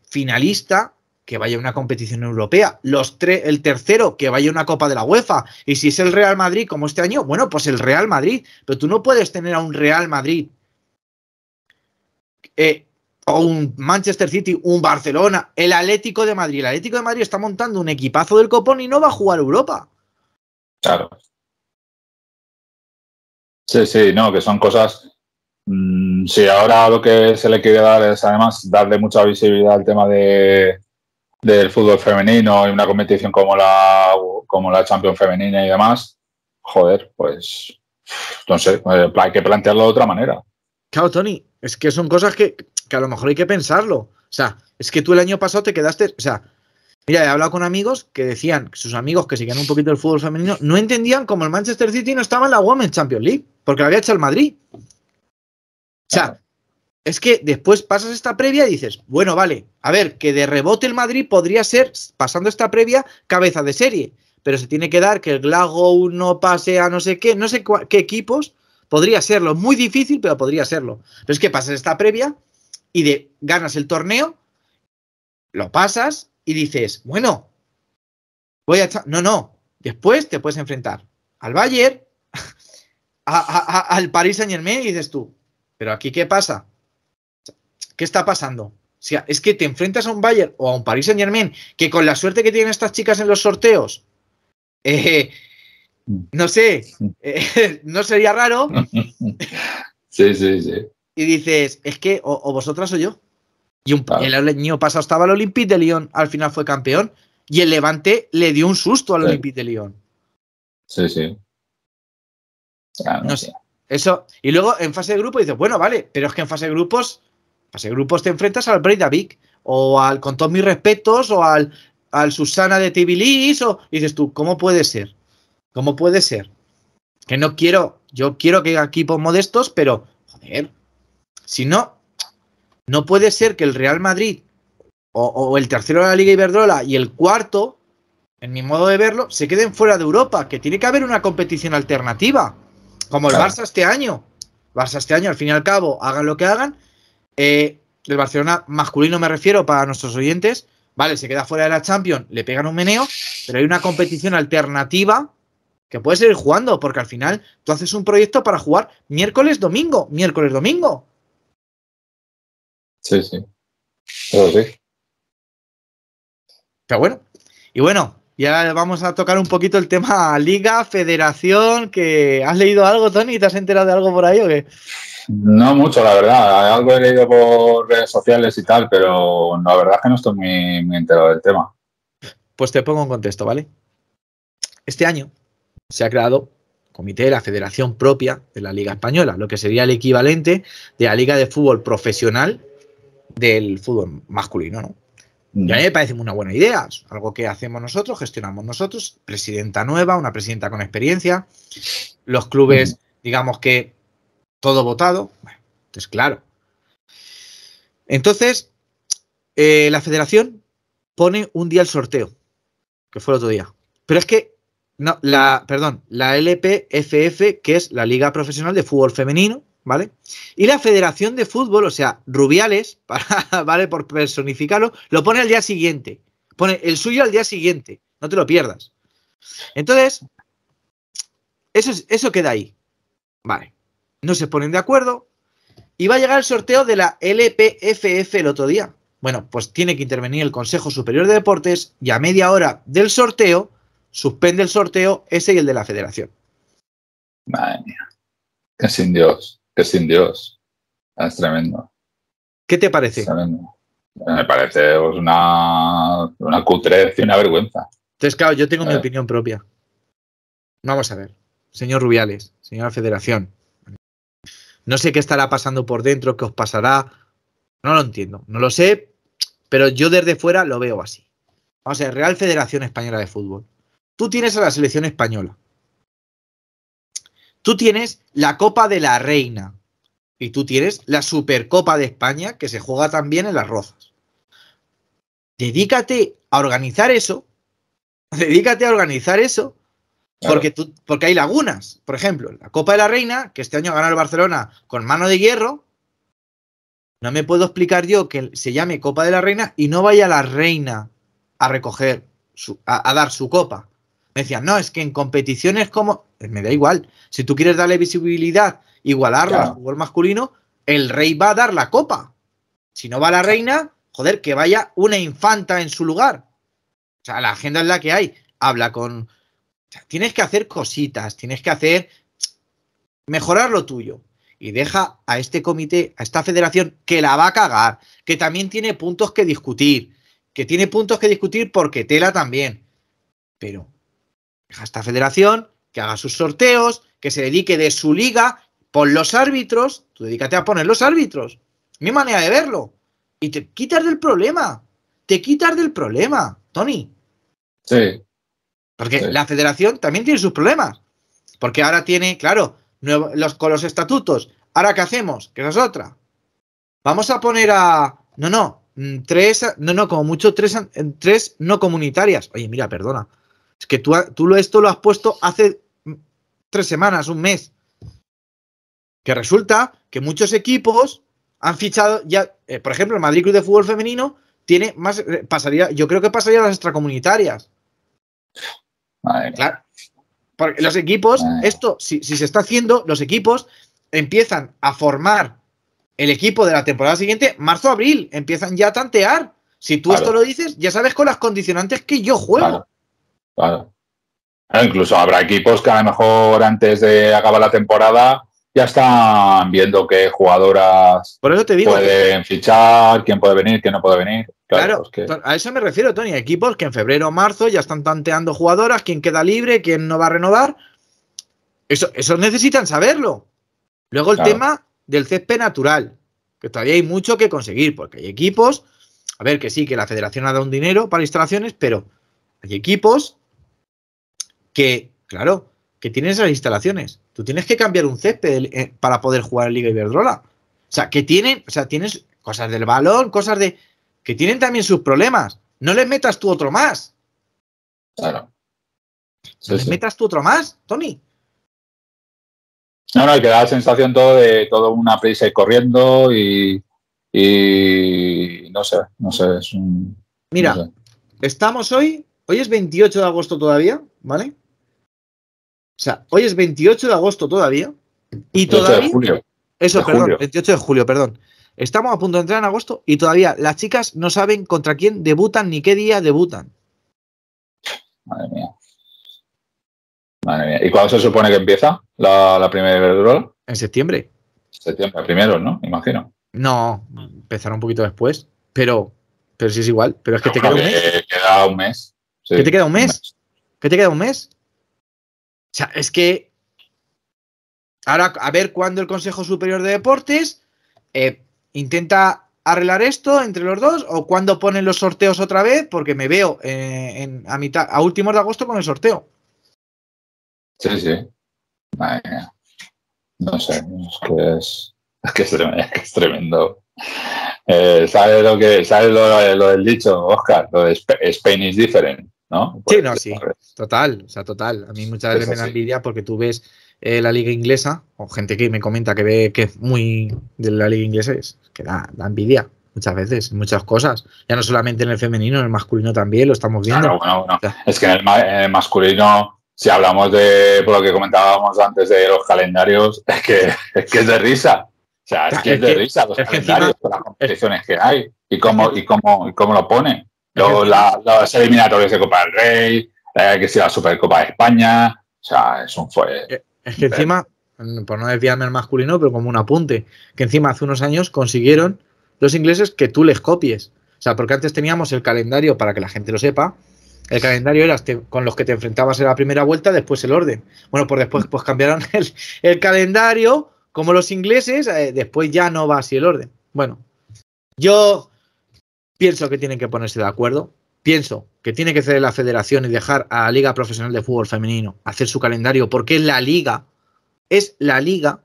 finalista que vaya a una competición europea, los el tercero que vaya a una Copa de la UEFA, y si es el Real Madrid como este año, bueno, pues el Real Madrid, pero tú no puedes tener a un Real Madrid eh, o un Manchester City, un Barcelona, el Atlético de Madrid. El Atlético de Madrid está montando un equipazo del copón y no va a jugar Europa. Claro. Sí, sí, no, que son cosas Mm, sí, ahora lo que se le quiere dar es además darle mucha visibilidad al tema de, del fútbol femenino y una competición como la, como la Champions femenina y demás. Joder, pues entonces eh, hay que plantearlo de otra manera. Claro, Tony, es que son cosas que, que a lo mejor hay que pensarlo. O sea, es que tú el año pasado te quedaste, o sea, Mira, he hablado con amigos que decían, sus amigos que seguían un poquito el fútbol femenino, no entendían cómo el Manchester City no estaba en la Women's Champions League, porque lo había hecho el Madrid. O sea, es que después pasas esta previa y dices, bueno, vale, a ver, que de rebote el Madrid podría ser, pasando esta previa, cabeza de serie, pero se tiene que dar que el Glago no pase a no sé qué, no sé qué equipos, podría serlo, muy difícil, pero podría serlo. Pero es que pasas esta previa y de, ganas el torneo, lo pasas y dices, bueno, voy a echar, no, no, después te puedes enfrentar al Bayern, al Paris Saint Germain y dices tú, pero aquí, ¿qué pasa? ¿Qué está pasando? es que te enfrentas a un Bayern o a un Paris Saint Germain que con la suerte que tienen estas chicas en los sorteos, eh, mm. no sé, eh, no sería raro. Sí, sí, sí. Y dices, es que o, vosotras o yo. Y un, el año pasado estaba el Olympique de Lyon, al final fue campeón. Y el Levante le dio un susto al Olympique de Lyon. Sí, sí. no sé. Eso. Y luego en fase de grupo dices, bueno, vale, pero es que en fase de grupos, fase de grupos te enfrentas al Bray o al, con todos mis respetos, o al, Susana de Tibilis, o dices tú, ¿cómo puede ser? ¿Cómo puede ser? Que no quiero, yo quiero que haya equipos modestos, pero, joder, si no, no puede ser que el Real Madrid o, o, el tercero de la Liga Iberdrola y el cuarto, en mi modo de verlo, se queden fuera de Europa, que tiene que haber una competición alternativa. Como el Barça este año. Barça este año, al fin y al cabo, hagan lo que hagan. el eh, del Barcelona masculino me refiero para nuestros oyentes. Vale, se queda fuera de la Champions, le pegan un meneo, pero hay una competición alternativa que puedes seguir jugando, porque al final tú haces un proyecto para jugar miércoles, domingo, miércoles, domingo. Sí, sí. Está bueno. Y bueno, ya vamos a tocar un poquito el tema liga, federación, que ¿has leído algo, Tony? ¿Te has enterado de algo por ahí o qué? No mucho, la verdad. Algo he leído por redes sociales y tal, pero la verdad es que no estoy muy, muy enterado del tema. Pues te pongo en contexto, ¿vale? Este año se ha creado comité, de la federación propia de la Liga Española, lo que sería el equivalente de la Liga de Fútbol Profesional del fútbol masculino, ¿no? Y me parece una buena idea, algo que hacemos nosotros, gestionamos nosotros, presidenta nueva, una presidenta con experiencia, los clubes, digamos que todo votado, bueno, claro. Entonces, eh, la federación pone un día el sorteo, que fue el otro día, pero es que, no, la, perdón, la LPFF, que es la Liga Profesional de Fútbol Femenino, ¿vale? Y la Federación de Fútbol, o sea, Rubiales, ¿vale? Por personificarlo, lo pone al día siguiente. Pone el suyo al día siguiente. No te lo pierdas. Entonces, eso, eso queda ahí. Vale. No se ponen de acuerdo. Y va a llegar el sorteo de la LPFF el otro día. Bueno, pues tiene que intervenir el Consejo Superior de Deportes y a media hora del sorteo suspende el sorteo ese y el de la federación. Madre mía. Casi Dios que sin Dios. Ah, es tremendo. ¿Qué te parece? Me parece pues, una, una cutrez y una vergüenza. Entonces, claro, yo tengo mi eh. opinión propia. Vamos a ver, señor Rubiales, señora Federación. No sé qué estará pasando por dentro, qué os pasará. No lo entiendo, no lo sé, pero yo desde fuera lo veo así. Vamos a ver, Real Federación Española de Fútbol. Tú tienes a la selección española, Tú tienes la Copa de la Reina y tú tienes la Supercopa de España que se juega también en las Rozas. Dedícate a organizar eso. Dedícate a organizar eso. Porque, porque hay lagunas. Por ejemplo, la Copa de la Reina, que este año ganó el Barcelona con mano de hierro, no me puedo explicar yo que se llame Copa de la Reina y no vaya la Reina a recoger, a, dar su copa. Me decían, no, es que en competiciones como. Eh, me da igual. Si tú quieres darle visibilidad, igualarla al fútbol masculino, el rey va a dar la copa. Si no va la reina, joder, que vaya una infanta en su lugar. O sea, la agenda es la que hay. Habla con. O sea, tienes que hacer cositas, tienes que hacer. mejorar lo tuyo. Y deja a este comité, a esta federación, que la va a cagar, que también tiene puntos que discutir, que tiene puntos que discutir porque tela también. Pero a esta federación, que haga sus sorteos, que se dedique de su liga, por los árbitros, tú dedícate a poner los árbitros. Mi manera de verlo. Y te quitas del problema. Te quitas del problema, Tony. Sí. Porque la federación también tiene sus problemas. Porque ahora tiene, claro, los, con los estatutos. Ahora, ¿qué hacemos? Que es otra. Vamos a poner a. No, no. Mm, tres. No, no, como mucho tres, tres no comunitarias. Oye, mira, perdona. Es que tú, tú esto lo has puesto hace tres semanas, un mes. Que resulta que muchos equipos han fichado ya, eh, por ejemplo, el Madrid Club de Fútbol Femenino tiene más, eh, pasaría, yo creo que pasaría a las extracomunitarias. Madre. Claro. Porque los equipos, esto, si, se está haciendo, los equipos empiezan a formar el equipo de la temporada siguiente, marzo-abril, empiezan ya a tantear. Si tú esto lo dices, ya sabes con las condicionantes que yo juego. Claro. incluso habrá equipos que a lo mejor antes de acabar la temporada ya están viendo qué jugadoras pueden fichar, quién puede venir, quién no puede venir. Claro, a eso me refiero, Tony. Equipos que en febrero o marzo ya están tanteando jugadoras, quién queda libre, quién no va a renovar. Eso, eso necesitan saberlo. Luego el tema del césped natural, que todavía hay mucho que conseguir, porque hay equipos, a ver que sí, que la federación ha dado un dinero para instalaciones, pero hay equipos que, claro, que tienes esas instalaciones. Tú tienes que cambiar un césped eh, para poder jugar en Liga Iberdrola. O sea, que tienen, o sea, tienes cosas del balón, cosas de. que tienen también sus problemas. No les metas tú otro más. Claro. ¿No les metas tú otro más, Tony? No, no, que da la sensación todo de todo una prisa corriendo y, y, no sé, no sé. Mira, estamos hoy, hoy es 28 de agosto todavía, ¿vale? O sea, hoy es 28 de agosto todavía. Y todavía. De julio. Eso, perdón, 28 de julio, perdón. Estamos a punto de entrar en agosto y todavía las chicas no saben contra quién debutan ni qué día debutan. Madre mía. Madre mía. ¿Y cuándo se supone que empieza la, primera verdura? En septiembre. Septiembre, primero, ¿no? Imagino. No, empezará un poquito después. Pero, pero sí es igual. Pero es que te queda un ah, mes. Eh, queda un mes. ¿Qué te queda un mes? un mes? ¿Qué te queda un mes? O sea, es que ahora a ver cuándo el Consejo Superior de Deportes eh, intenta arreglar esto entre los dos o cuándo ponen los sorteos otra vez, porque me veo eh, a, mitad, a últimos de agosto con el sorteo. Sí, sí. No sé, es que es, que es tremendo. Eh, ¿Sabes lo que sabe lo, del dicho, Oscar? Lo de Spain is different sí, no, sí, total, o sea, total. A mí muchas veces me da envidia porque tú ves eh, la liga inglesa o gente que me comenta que ve que es muy de la liga inglesa, es que da, envidia muchas veces, muchas cosas. Ya no solamente en el femenino, en el masculino también lo estamos viendo. bueno, bueno. es que en el, masculino, si hablamos de por lo que comentábamos antes de los calendarios, es que es, que es de risa. O sea, es que es, de risa los calendarios, las competiciones que hay y cómo, y, cómo, y cómo lo pone los la, de Copa del Rey, la, que sea la Supercopa de España, o sea, es un fue. Eh, es que encima, por no desviarme al masculino, pero como un apunte, que encima hace unos años consiguieron los ingleses que tú les copies. O sea, porque antes teníamos el calendario, para que la gente lo sepa, el calendario era este, con los que te enfrentabas en la primera vuelta, después el orden. Bueno, pues después pues cambiaron el, calendario, como los ingleses, eh, después ya no va así el orden. Bueno, yo Pienso que tienen que ponerse de acuerdo. Pienso que tiene que ceder la federación y dejar a la Liga Profesional de Fútbol Femenino hacer su calendario porque es la liga. Es la liga.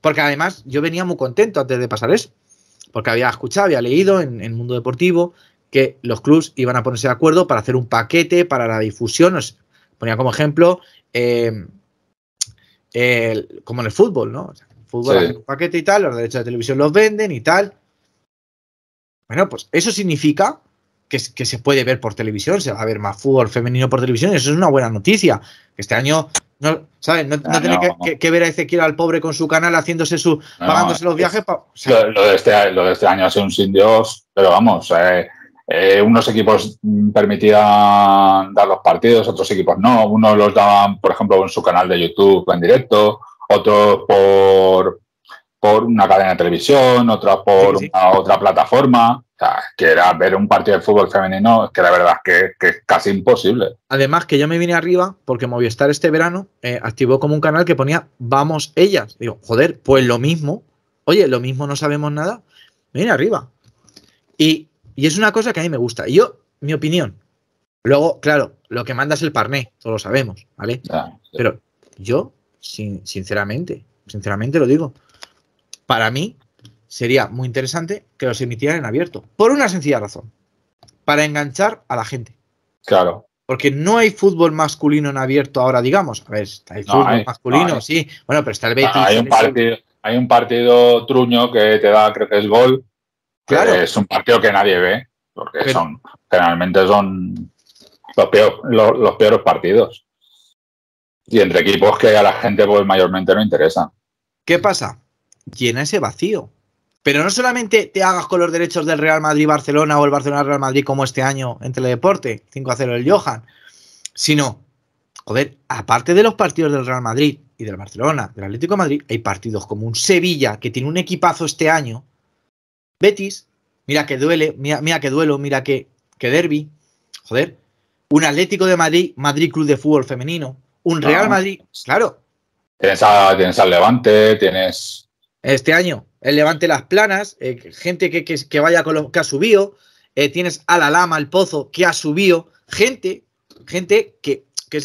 porque además yo venía muy contento antes de pasar eso. Porque había escuchado, había leído en el mundo deportivo que los clubes iban a ponerse de acuerdo para hacer un paquete para la difusión. ponía como ejemplo, eh, como en el fútbol, ¿no? el fútbol un paquete y tal, los derechos de televisión los venden y tal. Bueno, pues eso significa que, se puede ver por televisión, se va a ver más fútbol femenino por televisión, y eso es una buena noticia. Este año, no, ¿sabes? No, ah, tiene que, ver a Ezequiel al pobre con su canal haciéndose su, pagándose los viajes. Este, lo, de este, año ha sido un sin Dios, pero vamos, eh, eh, unos equipos mm, permitían dar los partidos, otros equipos no. Unos los daban, por ejemplo, en su canal de YouTube en directo, otros por, por una cadena de televisión, otra por otra plataforma. O sea, que era ver un partido de fútbol femenino, que la verdad es que, es casi imposible. Además, que yo me vine arriba porque Movistar este verano eh, activó como un canal que ponía Vamos ellas. Digo, joder, pues lo mismo. Oye, lo mismo no sabemos nada. Me vine arriba. Y, es una cosa que a mí me gusta. Y yo, mi opinión. Luego, claro, lo que manda es el parné, todos lo sabemos, ¿vale? Pero yo, sin, sinceramente, sinceramente lo digo, para mí sería muy interesante que los emitieran en abierto, por una sencilla razón, para enganchar a la gente. Claro. Porque no hay fútbol masculino en abierto ahora, digamos. A ver, está el fútbol masculino, sí. Bueno, pero está el Betis. hay, un partido, truño que te da, creo que es gol. Claro. es un partido que nadie ve, porque son generalmente son los, peores partidos. Y entre equipos que a la gente pues, mayormente no interesa. ¿Qué pasa? llena ese vacío. Pero no solamente te hagas con los derechos del Real Madrid-Barcelona o el Barcelona-Real Madrid como este año en Teledeporte, 5 0 el Johan, sino, joder, aparte de los partidos del Real Madrid y del Barcelona, del Atlético de Madrid, hay partidos como un Sevilla que tiene un equipazo este año, Betis, mira que duele, mira, que duelo, mira que, que derby, joder, un Atlético de Madrid, Madrid Club de Fútbol Femenino, un Real Madrid, claro. Tienes, tienes al Levante, tienes este año el Levante Las Planas, eh, gente que, vaya con que ha subido, eh, tienes a la Lama, el Pozo, que ha subido, gente, gente que, que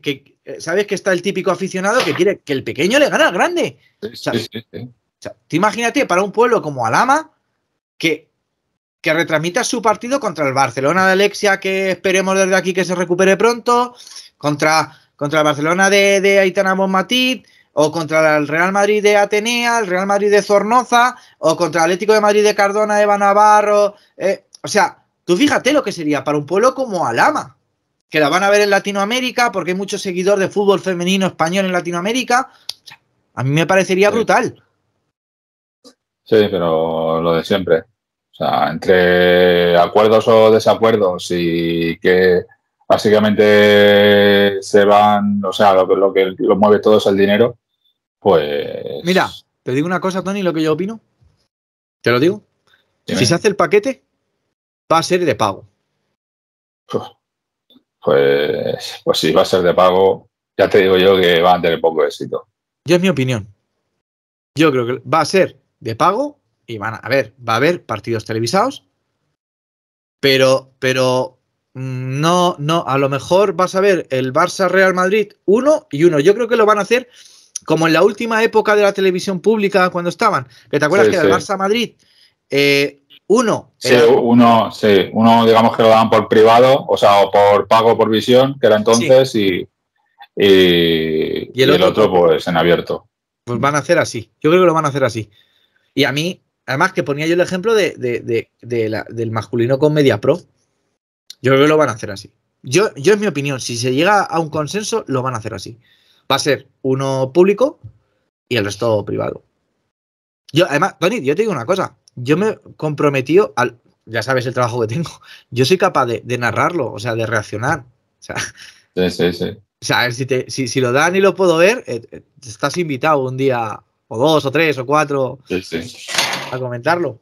que, eh, sabes que está el típico aficionado que quiere que el pequeño le gane al grande. te imagínate para un pueblo como Alama que, que retransmita su partido contra el Barcelona de Alexia, que esperemos desde aquí que se recupere pronto, contra, contra el Barcelona de, de Aitana Bonmatit o contra el Real Madrid de Atenea, el Real Madrid de Zornoza, o contra el Atlético de Madrid de Cardona, Eva Navarro. Eh, o sea, tú fíjate lo que sería para un pueblo como Alama, que la van a ver en Latinoamérica, porque hay muchos seguidores de fútbol femenino español en Latinoamérica. a mí me parecería brutal. Sí, pero lo de siempre. O sea, entre acuerdos o desacuerdos y que básicamente se van, o sea, lo, que lo que mueve todo es el dinero, pues... Mira, te digo una cosa, Tony, lo que yo opino. Te lo digo. Si se hace el paquete, va a ser de pago. Pues, pues sí va a ser de pago, ya te digo yo que van a tener poco éxito. Yo es mi opinión. Yo creo que va a ser de pago y van a, a ver, va a haber partidos televisados, pero, pero Mm, no, no, a lo mejor vas a ver el Barça Real Madrid uno y uno. Yo creo que lo van a hacer como en la última época de la televisión pública cuando estaban. te acuerdas que el Barça Madrid? Eh, uno. Sí, uno, sí, uno digamos que lo daban por privado, o sea, o por pago por visión, que era entonces, y, el, otro? Pues, pues en abierto. Pues van a hacer así, yo creo que lo van a hacer así. Y a mí, además que ponía yo el ejemplo de, del masculino con Media Pro. Yo creo que lo van a hacer así. Yo, yo mi opinión, si se llega a un consenso, lo van a hacer así. Va a ser uno público y el resto privado. Yo, además, Tony, yo te digo una cosa. Yo me comprometido al. Ya sabes el trabajo que tengo. Yo soy capaz de, narrarlo, o sea, de reaccionar. O sea, sí, sí, sí. O sea, si, te, si, lo dan y lo puedo ver, eh, eh, estás invitado un día, o dos, o tres, o cuatro, a comentarlo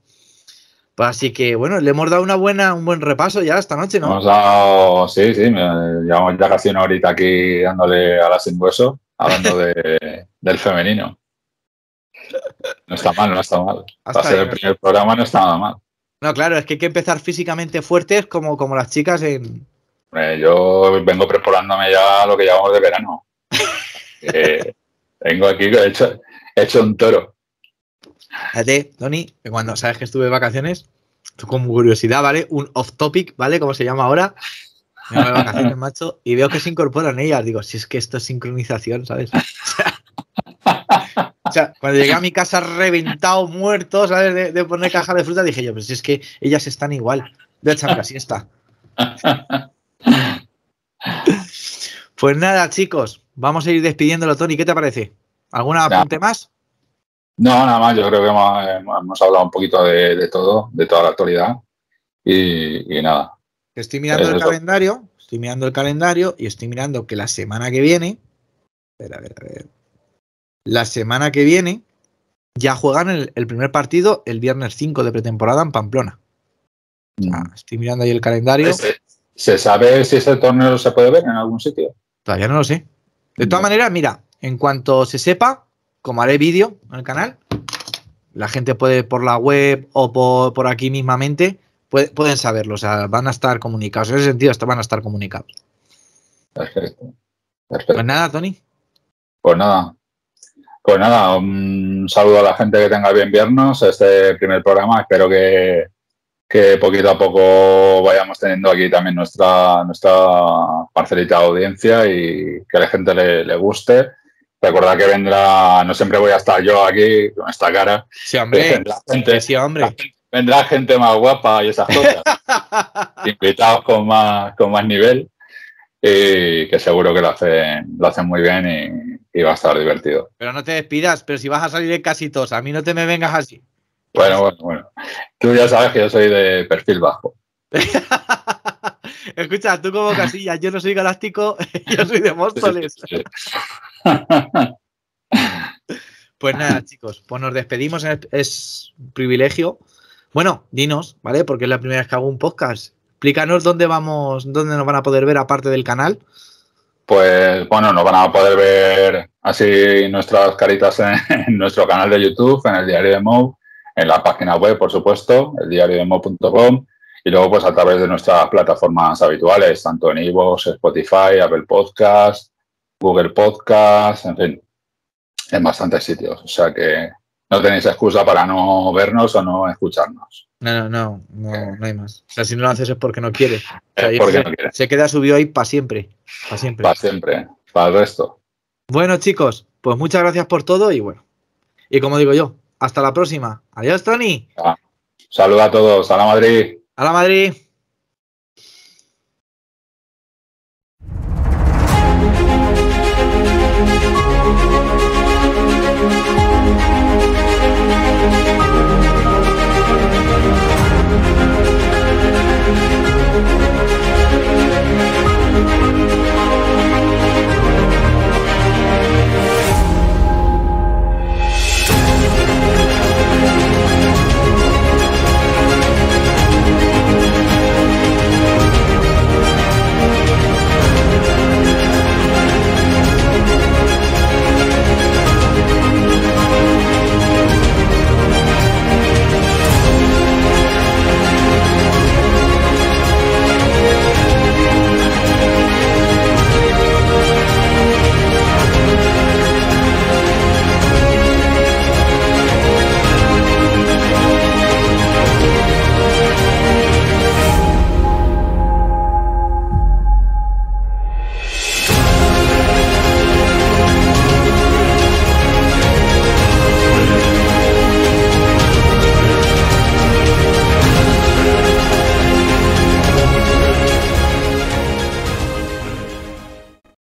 así que bueno, le hemos dado una buena, un buen repaso ya esta noche, ¿no? Hemos dado, sí, sí, llevamos ya casi una horita aquí dándole a la sin hueso, hablando de, del femenino. No está mal, no está mal. Hasta ser el primer programa no está nada mal. No, claro, es que hay que empezar físicamente fuertes como, como las chicas en... yo vengo preparándome ya lo que llamamos de verano. eh, vengo aquí, hecho, hecho un toro. Tony, cuando sabes que estuve de vacaciones, tú con curiosidad, ¿vale? Un off topic, ¿vale? Como se llama ahora. Me voy de vacaciones, macho, y veo que se incorporan ellas. Digo, si es que esto es sincronización, ¿sabes? cuando llegué a mi casa reventado, muerto, ¿sabes? De, poner caja de fruta, dije yo, pero pues si es que ellas están igual. De hecho así está Pues nada, chicos, vamos a ir despidiéndolo, Tony. ¿Qué te parece? ¿alguna apunte más? No, nada más, yo creo que hemos, hablado un poquito de, todo, de toda la actualidad y, nada. Estoy mirando eh, el calendario, estoy mirando el calendario y estoy mirando que la semana que viene, espera, a ver, a ver, la semana que viene ya juegan el, primer partido el viernes 5 de pretemporada en Pamplona. Mm. estoy mirando ahí el calendario. ¿Se sabe si ese torneo se puede ver en algún sitio? Todavía no lo sé. De todas maneras, mira, en cuanto se sepa, como haré vídeo en el canal, la gente puede por la web o por, por aquí mismamente, pueden saberlo, o sea, van a estar comunicados, en ese sentido van a estar comunicados. Perfecto. Perfecto. Pues nada, Tony. Pues nada. Pues nada, un saludo a la gente que tenga bien viernes este primer programa. Espero que, poquito a poco vayamos teniendo aquí también nuestra, nuestra parcelita de audiencia y que a la gente le, le guste Recordad que vendrá, no siempre voy a estar yo aquí con esta cara. Sí, hombre. Vendrá gente, Vendrá gente más guapa y esas cosas. Invitados con más, con más nivel y que seguro que lo hacen, lo hacen muy bien y, va a estar divertido. Pero no te despidas, pero si vas a salir casi casitos, a mí no te me vengas así. Bueno, bueno, bueno. Tú ya sabes que yo soy de perfil bajo. Escucha, tú como casilla, yo no soy galáctico, yo soy de Móstoles. pues nada, chicos, pues nos despedimos, es un privilegio. Bueno, dinos, ¿vale? Porque es la primera vez que hago un podcast. Explícanos dónde vamos, dónde nos van a poder ver aparte del canal. Pues bueno, nos van a poder ver así nuestras caritas en, nuestro canal de YouTube, en el diario de Mo, en la página web, por supuesto, el diario de Mo.com y luego, pues a través de nuestras plataformas habituales, tanto en Evox, Spotify, Apple Podcast, Google Podcast, en fin, en bastantes sitios. O sea que no tenéis excusa para no vernos o no escucharnos. No, no, no, no, hay más. O sea, si no lo haces es porque no quieres. se, no se queda subido ahí para siempre. Para siempre. Para siempre, para el resto. Bueno, chicos, pues muchas gracias por todo y bueno. Y como digo yo, hasta la próxima. Adiós, Tony. Ah, saluda a todos. A la Madrid. A la Madrid.